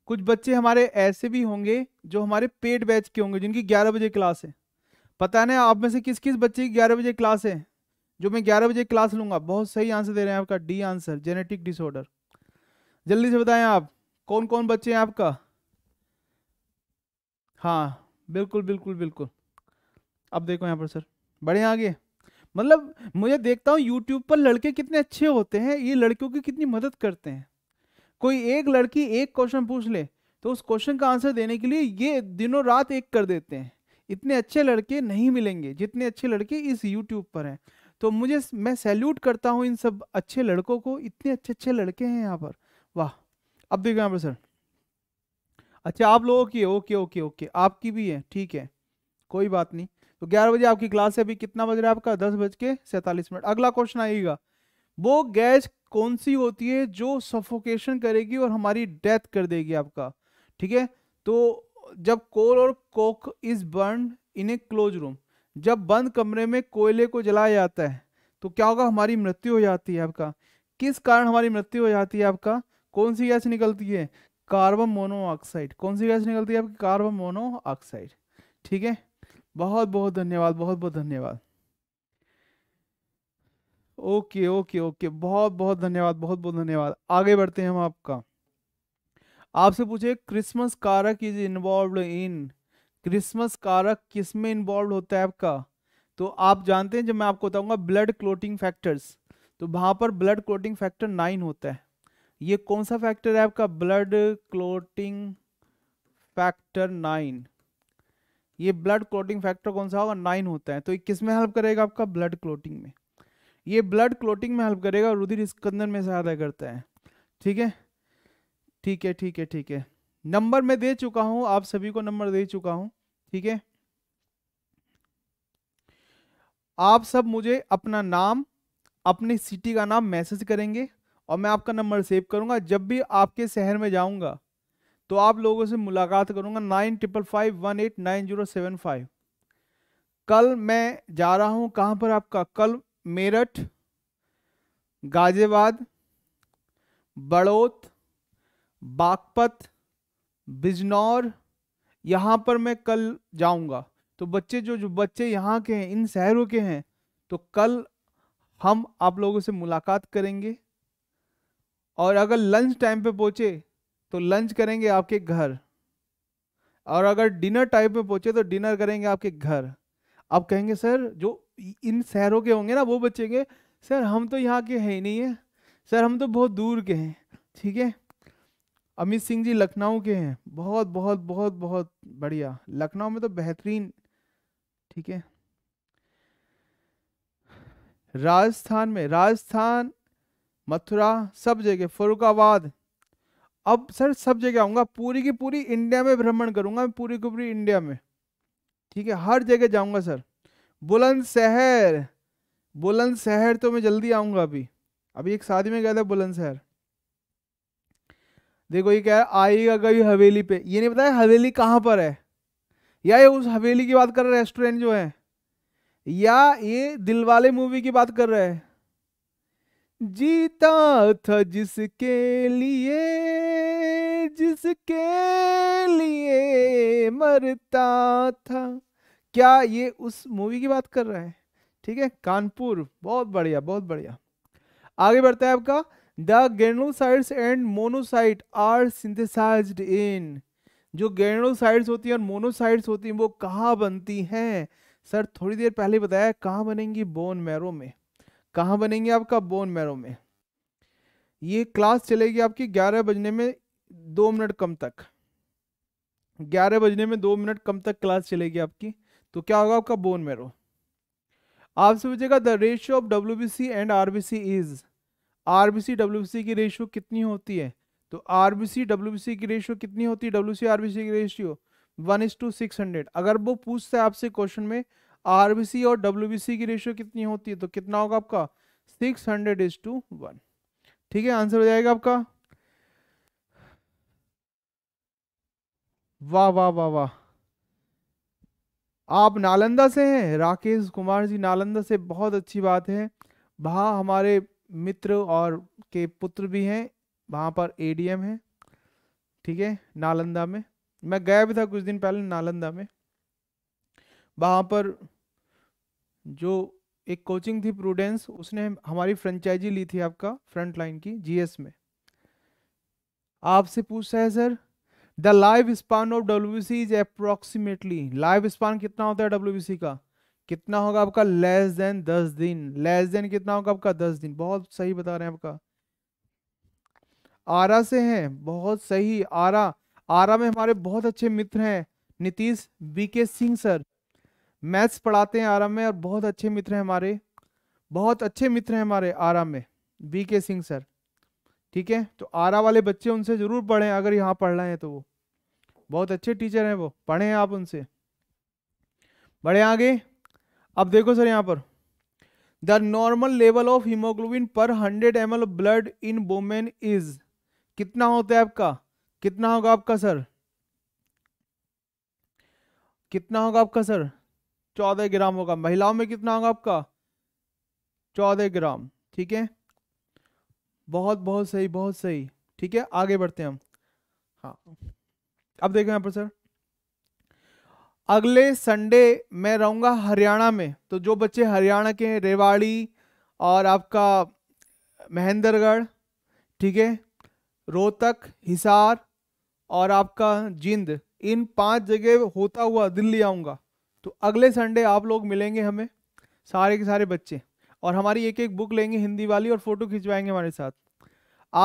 कुछ बच्चे हमारे ऐसे भी होंगे जो हमारे पेड बैच के होंगे जिनकी ग्यारह बजे क्लास है पता ना आप में से किस किस बच्चे की ग्यारह बजे क्लास है जो मैं ग्यारह बजे क्लास लूंगा बहुत सही आंसर दे रहे हैं आपका डी आंसर जेनेटिक डिसऑर्डर जल्दी से बताएं आप कौन कौन बच्चे हैं आपका हाँ बिल्कुल बिल्कुल बिल्कुल अब देखो यहाँ पर सर बड़े आगे मतलब मुझे देखता हूँ यूट्यूब पर लड़के कितने अच्छे होते हैं ये लड़कियों की कितनी मदद करते हैं कोई एक लड़की एक क्वेश्चन पूछ ले तो उस क्वेश्चन का आंसर देने के लिए ये दिनों रात एक कर देते हैं इतने अच्छे लड़के नहीं मिलेंगे जितने अच्छे लड़के इस यूट्यूब पर हैं तो मुझे मैं सैल्यूट करता हूँ इन सब अच्छे लड़कों को इतने अच्छे अच्छे लड़के हैं यहाँ पर वाह अब देखो यहाँ पर सर अच्छा आप लोगों की है ओके ओके ओके आपकी भी है ठीक है कोई बात नहीं तो ग्यारह बजे आपकी क्लास है अभी कितना बज रहा है आपका दस बज के सैंतालीस मिनट अगला क्वेश्चन आएगा वो गैस कौन सी होती है जो सफोकेशन करेगी और हमारी डेथ कर देगी आपका ठीक है तो जब कोल और coke is burn in a close room जब बंद कमरे में कोयले को जलाया जाता है तो क्या होगा हमारी मृत्यु हो जाती है आपका किस कारण हमारी मृत्यु हो जाती है आपका कौन सी गैस निकलती है कार्बन मोनोऑक्साइड कौन सी गैस निकलती है आपकी कार्बन मोनोऑक्साइड ठीक है बहुत बहुत धन्यवाद बहुत बहुत धन्यवाद ओके ओके ओके बहुत बहुत धन्यवाद बहुत बहुत धन्यवाद आगे बढ़ते हैं हम आपका आपसे पूछे क्रिसमस कारक इज इन्वॉल्व इन क्रिसमस कारक किस में इन्वॉल्व होता है आपका तो आप जानते हैं जब मैं आपको बताऊंगा ब्लड क्लोटिंग फैक्टर्स तो वहां पर ब्लड क्लोटिंग फैक्टर नाइन होता है ये कौन सा फैक्टर है आपका ब्लड क्लोटिंग फैक्टर नाइन ये ब्लड क्लोटिंग फैक्टर कौन सा होगा नाइन होता है तो ये किस में हेल्प करेगा आपका ब्लड क्लोटिंग में ये ब्लड क्लोटिंग में हेल्प करेगा रुधिर स्कंदन में सहायता करता है ठीक है ठीक है ठीक है ठीक है नंबर मैं दे चुका हूं आप सभी को नंबर दे चुका हूं ठीक है आप सब मुझे अपना नाम अपनी सिटी का नाम मैसेज करेंगे और मैं आपका नंबर सेव करूंगा जब भी आपके शहर में जाऊंगा तो आप लोगों से मुलाकात करूंगा nine triple five one eight nine zero seven five कल मैं जा रहा हूं कहां पर आपका कल मेरठ गाजियाबाद बड़ौत बागपत बिजनौर यहाँ पर मैं कल जाऊँगा तो बच्चे जो जो बच्चे यहाँ के हैं इन शहरों के हैं तो कल हम आप लोगों से मुलाकात करेंगे और अगर लंच टाइम पे पहुँचे तो लंच करेंगे आपके घर और अगर डिनर टाइम पे पहुँचे तो डिनर करेंगे आपके घर आप कहेंगे सर जो इन शहरों के होंगे ना वो बचेंगे सर हम तो यहाँ के हैं ही नहीं है सर हम तो बहुत दूर के हैं ठीक है अमित सिंह जी लखनऊ के हैं बहुत बहुत बहुत बहुत बढ़िया लखनऊ में तो बेहतरीन ठीक है राजस्थान में राजस्थान मथुरा सब जगह फरुखाबाद अब सर सब जगह आऊँगा पूरी की पूरी इंडिया में भ्रमण करूंगा मैं पूरी की पूरी इंडिया में ठीक है हर जगह जाऊंगा सर बुलंदशहर बुलंदशहर तो मैं जल्दी आऊँगा अभी अभी एक शादी में गया था बुलंदशहर देखो ये कह रहा आएगा कभी हवेली पे ये नहीं बताया हवेली कहाँ पर है या ये उस हवेली की बात कर रहा है रेस्टोरेंट जो है या ये दिलवाले मूवी की बात कर रहा है जीता था जिसके लिए जिसके लिए मरता था क्या ये उस मूवी की बात कर रहा है ठीक है कानपुर बहुत बढ़िया बहुत बढ़िया आगे बढ़ता है आपका the granulocytes and monocyte are synthesized in जो गेनोसाइड्स होती हैं और मोनोसाइड्स होती हैं वो कहाँ बनती हैं सर थोड़ी देर पहले बताया कहाँ बनेंगी बोन मैरो में कहाँ बनेंगी आपका बोन मैरो में ये क्लास चलेगी आपकी ग्यारह बजने में दो मिनट कम तक ग्यारह बजने में दो मिनट कम तक क्लास चलेगी आपकी तो क्या होगा आपका बोन मैरो आपसे पूछेगा the ratio of W B C and R B C is RBC WBC की रेशियो कितनी होती है तो आरबीसी डब्ल्यूबीसी की रेशियो कितनी होती है डब्ल्यूसी आरबीसी की ratio one is to six hundred अगर वो पूछता है आपसे क्वेश्चन में आरबीसी और डब्ल्यूबीसी की रेशियो कितनी होती है तो कितना होगा आपका six hundred is to one ठीक है आंसर हो जाएगा आपका वाह वाह वाह वाह आप नालंदा से हैं राकेश कुमार जी नालंदा से बहुत अच्छी बात है वहाँ हमारे मित्र और के पुत्र भी हैं वहाँ पर एडीएम है ठीक है नालंदा में मैं गया भी था कुछ दिन पहले नालंदा में वहाँ पर जो एक कोचिंग थी प्रूडेंस उसने हमारी फ्रेंचाइजी ली थी आपका फ्रंट लाइन की जीएस में आपसे पूछता है sir the life span of W is approximately life span कितना होता है डब्ल्यू का कितना होगा आपका लेस देन दस दिन लेस देन कितना होगा आपका दस दिन बहुत सही बता रहे हैं आपका आरा से हैं बहुत सही आरा आरा में हमारे बहुत अच्छे मित्र हैं Nitish BK Singh sir maths पढ़ाते हैं आरा में और बहुत अच्छे मित्र हैं हमारे बहुत अच्छे मित्र हैं हमारे आरा में बीके सिंह सर ठीक है तो आरा वाले बच्चे उनसे ज़रूर पढ़ें अगर यहाँ पढ़ रहे हैं तो वो बहुत अच्छे टीचर हैं वो पढ़े हैं आप उनसे बड़े आगे अब देखो सर यहाँ पर the normal level of haemoglobin per hundred M L blood in women is कितना होता है आपका कितना होगा आपका सर कितना होगा आपका सर चौदह ग्राम होगा महिलाओं में कितना होगा आपका चौदह ग्राम ठीक है बहुत बहुत सही बहुत सही ठीक है आगे बढ़ते हैं हम हाँ अब देखो यहाँ पर सर अगले संडे मैं रहूँगा हरियाणा में तो जो बच्चे हरियाणा के रेवाड़ी और आपका महेंद्रगढ़ ठीक है रोहतक हिसार और आपका जिंद इन पांच जगह होता हुआ दिल्ली आऊँगा तो अगले संडे आप लोग मिलेंगे हमें सारे के सारे बच्चे और हमारी एक एक बुक लेंगे हिंदी वाली और फ़ोटो खिंचवाएंगे हमारे साथ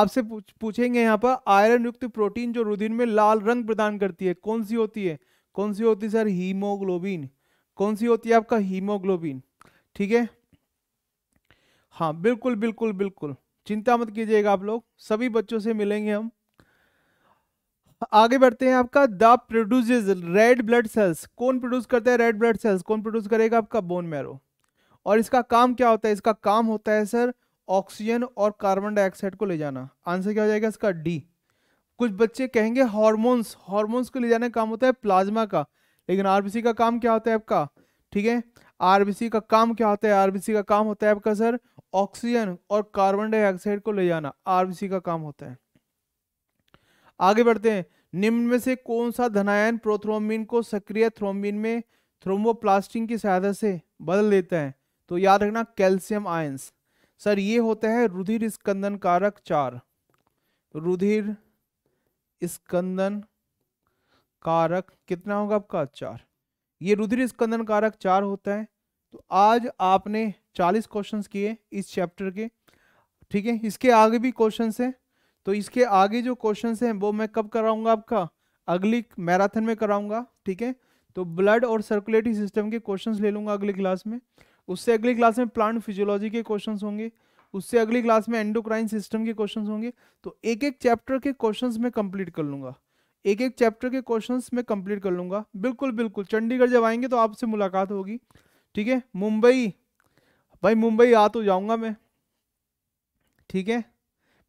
आपसे पूछ पूछेंगे यहाँ पर आयरन युक्त प्रोटीन जो रुधिर में लाल रंग प्रदान करती है कौन सी होती है कौन सी होती है सर हीमोग्लोबिन कौन सी होती है आपका हीमोग्लोबिन ठीक है हाँ बिल्कुल बिल्कुल बिल्कुल चिंता मत कीजिएगा आप लोग सभी बच्चों से मिलेंगे हम आगे बढ़ते हैं आपका the produce red blood cells कौन प्रोड्यूस करता है रेड ब्लड सेल्स कौन प्रोड्यूस करेगा आपका बोन मैरो और इसका काम क्या होता है इसका काम होता है सर ऑक्सीजन और कार्बन डाइऑक्साइड को ले जाना आंसर क्या हो जाएगा इसका डी कुछ बच्चे कहेंगे हॉर्मोन्स हॉर्मोन्स को ले जाने का काम होता है प्लाज्मा का लेकिन आरबीसी का काम क्या होता है आपका ठीक है आरबीसी का काम क्या होता है आरबीसी का काम होता है आपका सर ऑक्सीजन और कार्बन डाइऑक्साइड को ले जाना आरबीसी का काम होता है आगे बढ़ते हैं निम्न में से कौन सा धनायन प्रोथ्रोमिन को सक्रिय थ्रोमिन में थ्रोमोप्लास्टिंग की सहायता से बदल देता है तो याद रखना कैल्शियम आयंस सर ये होता है रुधिर स्कंदन कारक चार रुधिर स्कंदन कारक कितना होगा आपका चार ये रुधिर स्कंदन कारक चार होता है तो आज आपने चालीस क्वेश्चन किए इस चैप्टर के ठीक है इसके आगे भी क्वेश्चन हैं तो इसके आगे जो क्वेश्चन हैं वो मैं कब कराऊंगा आपका अगली मैराथन में कराऊंगा ठीक है तो ब्लड और सर्कुलेटरी सिस्टम के क्वेश्चंस ले लूंगा अगली क्लास में उससे अगली क्लास में प्लांट फिजियोलॉजी के क्वेश्चंस होंगे उससे अगली क्लास में एंडोक्राइन सिस्टम के क्वेश्चन होंगे तो एक एक चैप्टर के क्वेश्चन में कंप्लीट कर लूंगा एक एक चैप्टर के क्वेश्चन में कंप्लीट कर लूंगा बिल्कुल बिल्कुल चंडीगढ़ जब आएंगे तो आपसे मुलाकात होगी ठीक है मुंबई भाई मुंबई आ तो जाऊंगा मैं ठीक है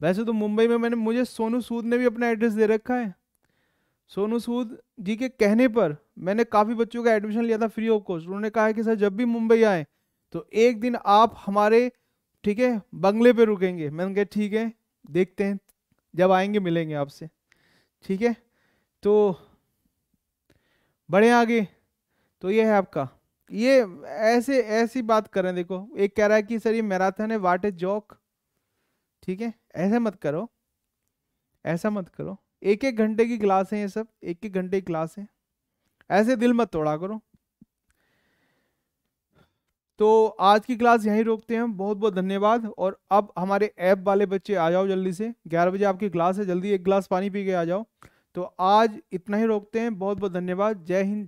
वैसे तो मुंबई में मैंने मुझे सोनू सूद ने भी अपना एड्रेस दे रखा है सोनू सूद जी के कहने पर मैंने काफ़ी बच्चों का एडमिशन लिया था फ्री ऑफ कॉस्ट उन्होंने कहा है कि सर जब भी मुंबई आए तो एक दिन आप हमारे ठीक है बंगले पे रुकेंगे मैंने कहा ठीक है देखते हैं जब आएंगे मिलेंगे आपसे ठीक है तो बढ़े आगे तो ये है आपका ये ऐसे ऐसी बात करें देखो एक कह रहा है कि सर ये मैराथन है वाट ए जॉक ठीक है ऐसा मत करो ऐसा मत करो एक एक घंटे की क्लास है ये सब एक एक घंटे की क्लास है ऐसे दिल मत तोड़ा करो तो आज की क्लास यहीं रोकते हैं बहुत बहुत धन्यवाद और अब हमारे ऐप वाले बच्चे आ जाओ जल्दी से ग्यारह बजे आपकी क्लास है जल्दी एक गिलास पानी पी के आ जाओ तो आज इतना ही रोकते हैं बहुत बहुत धन्यवाद जय हिंद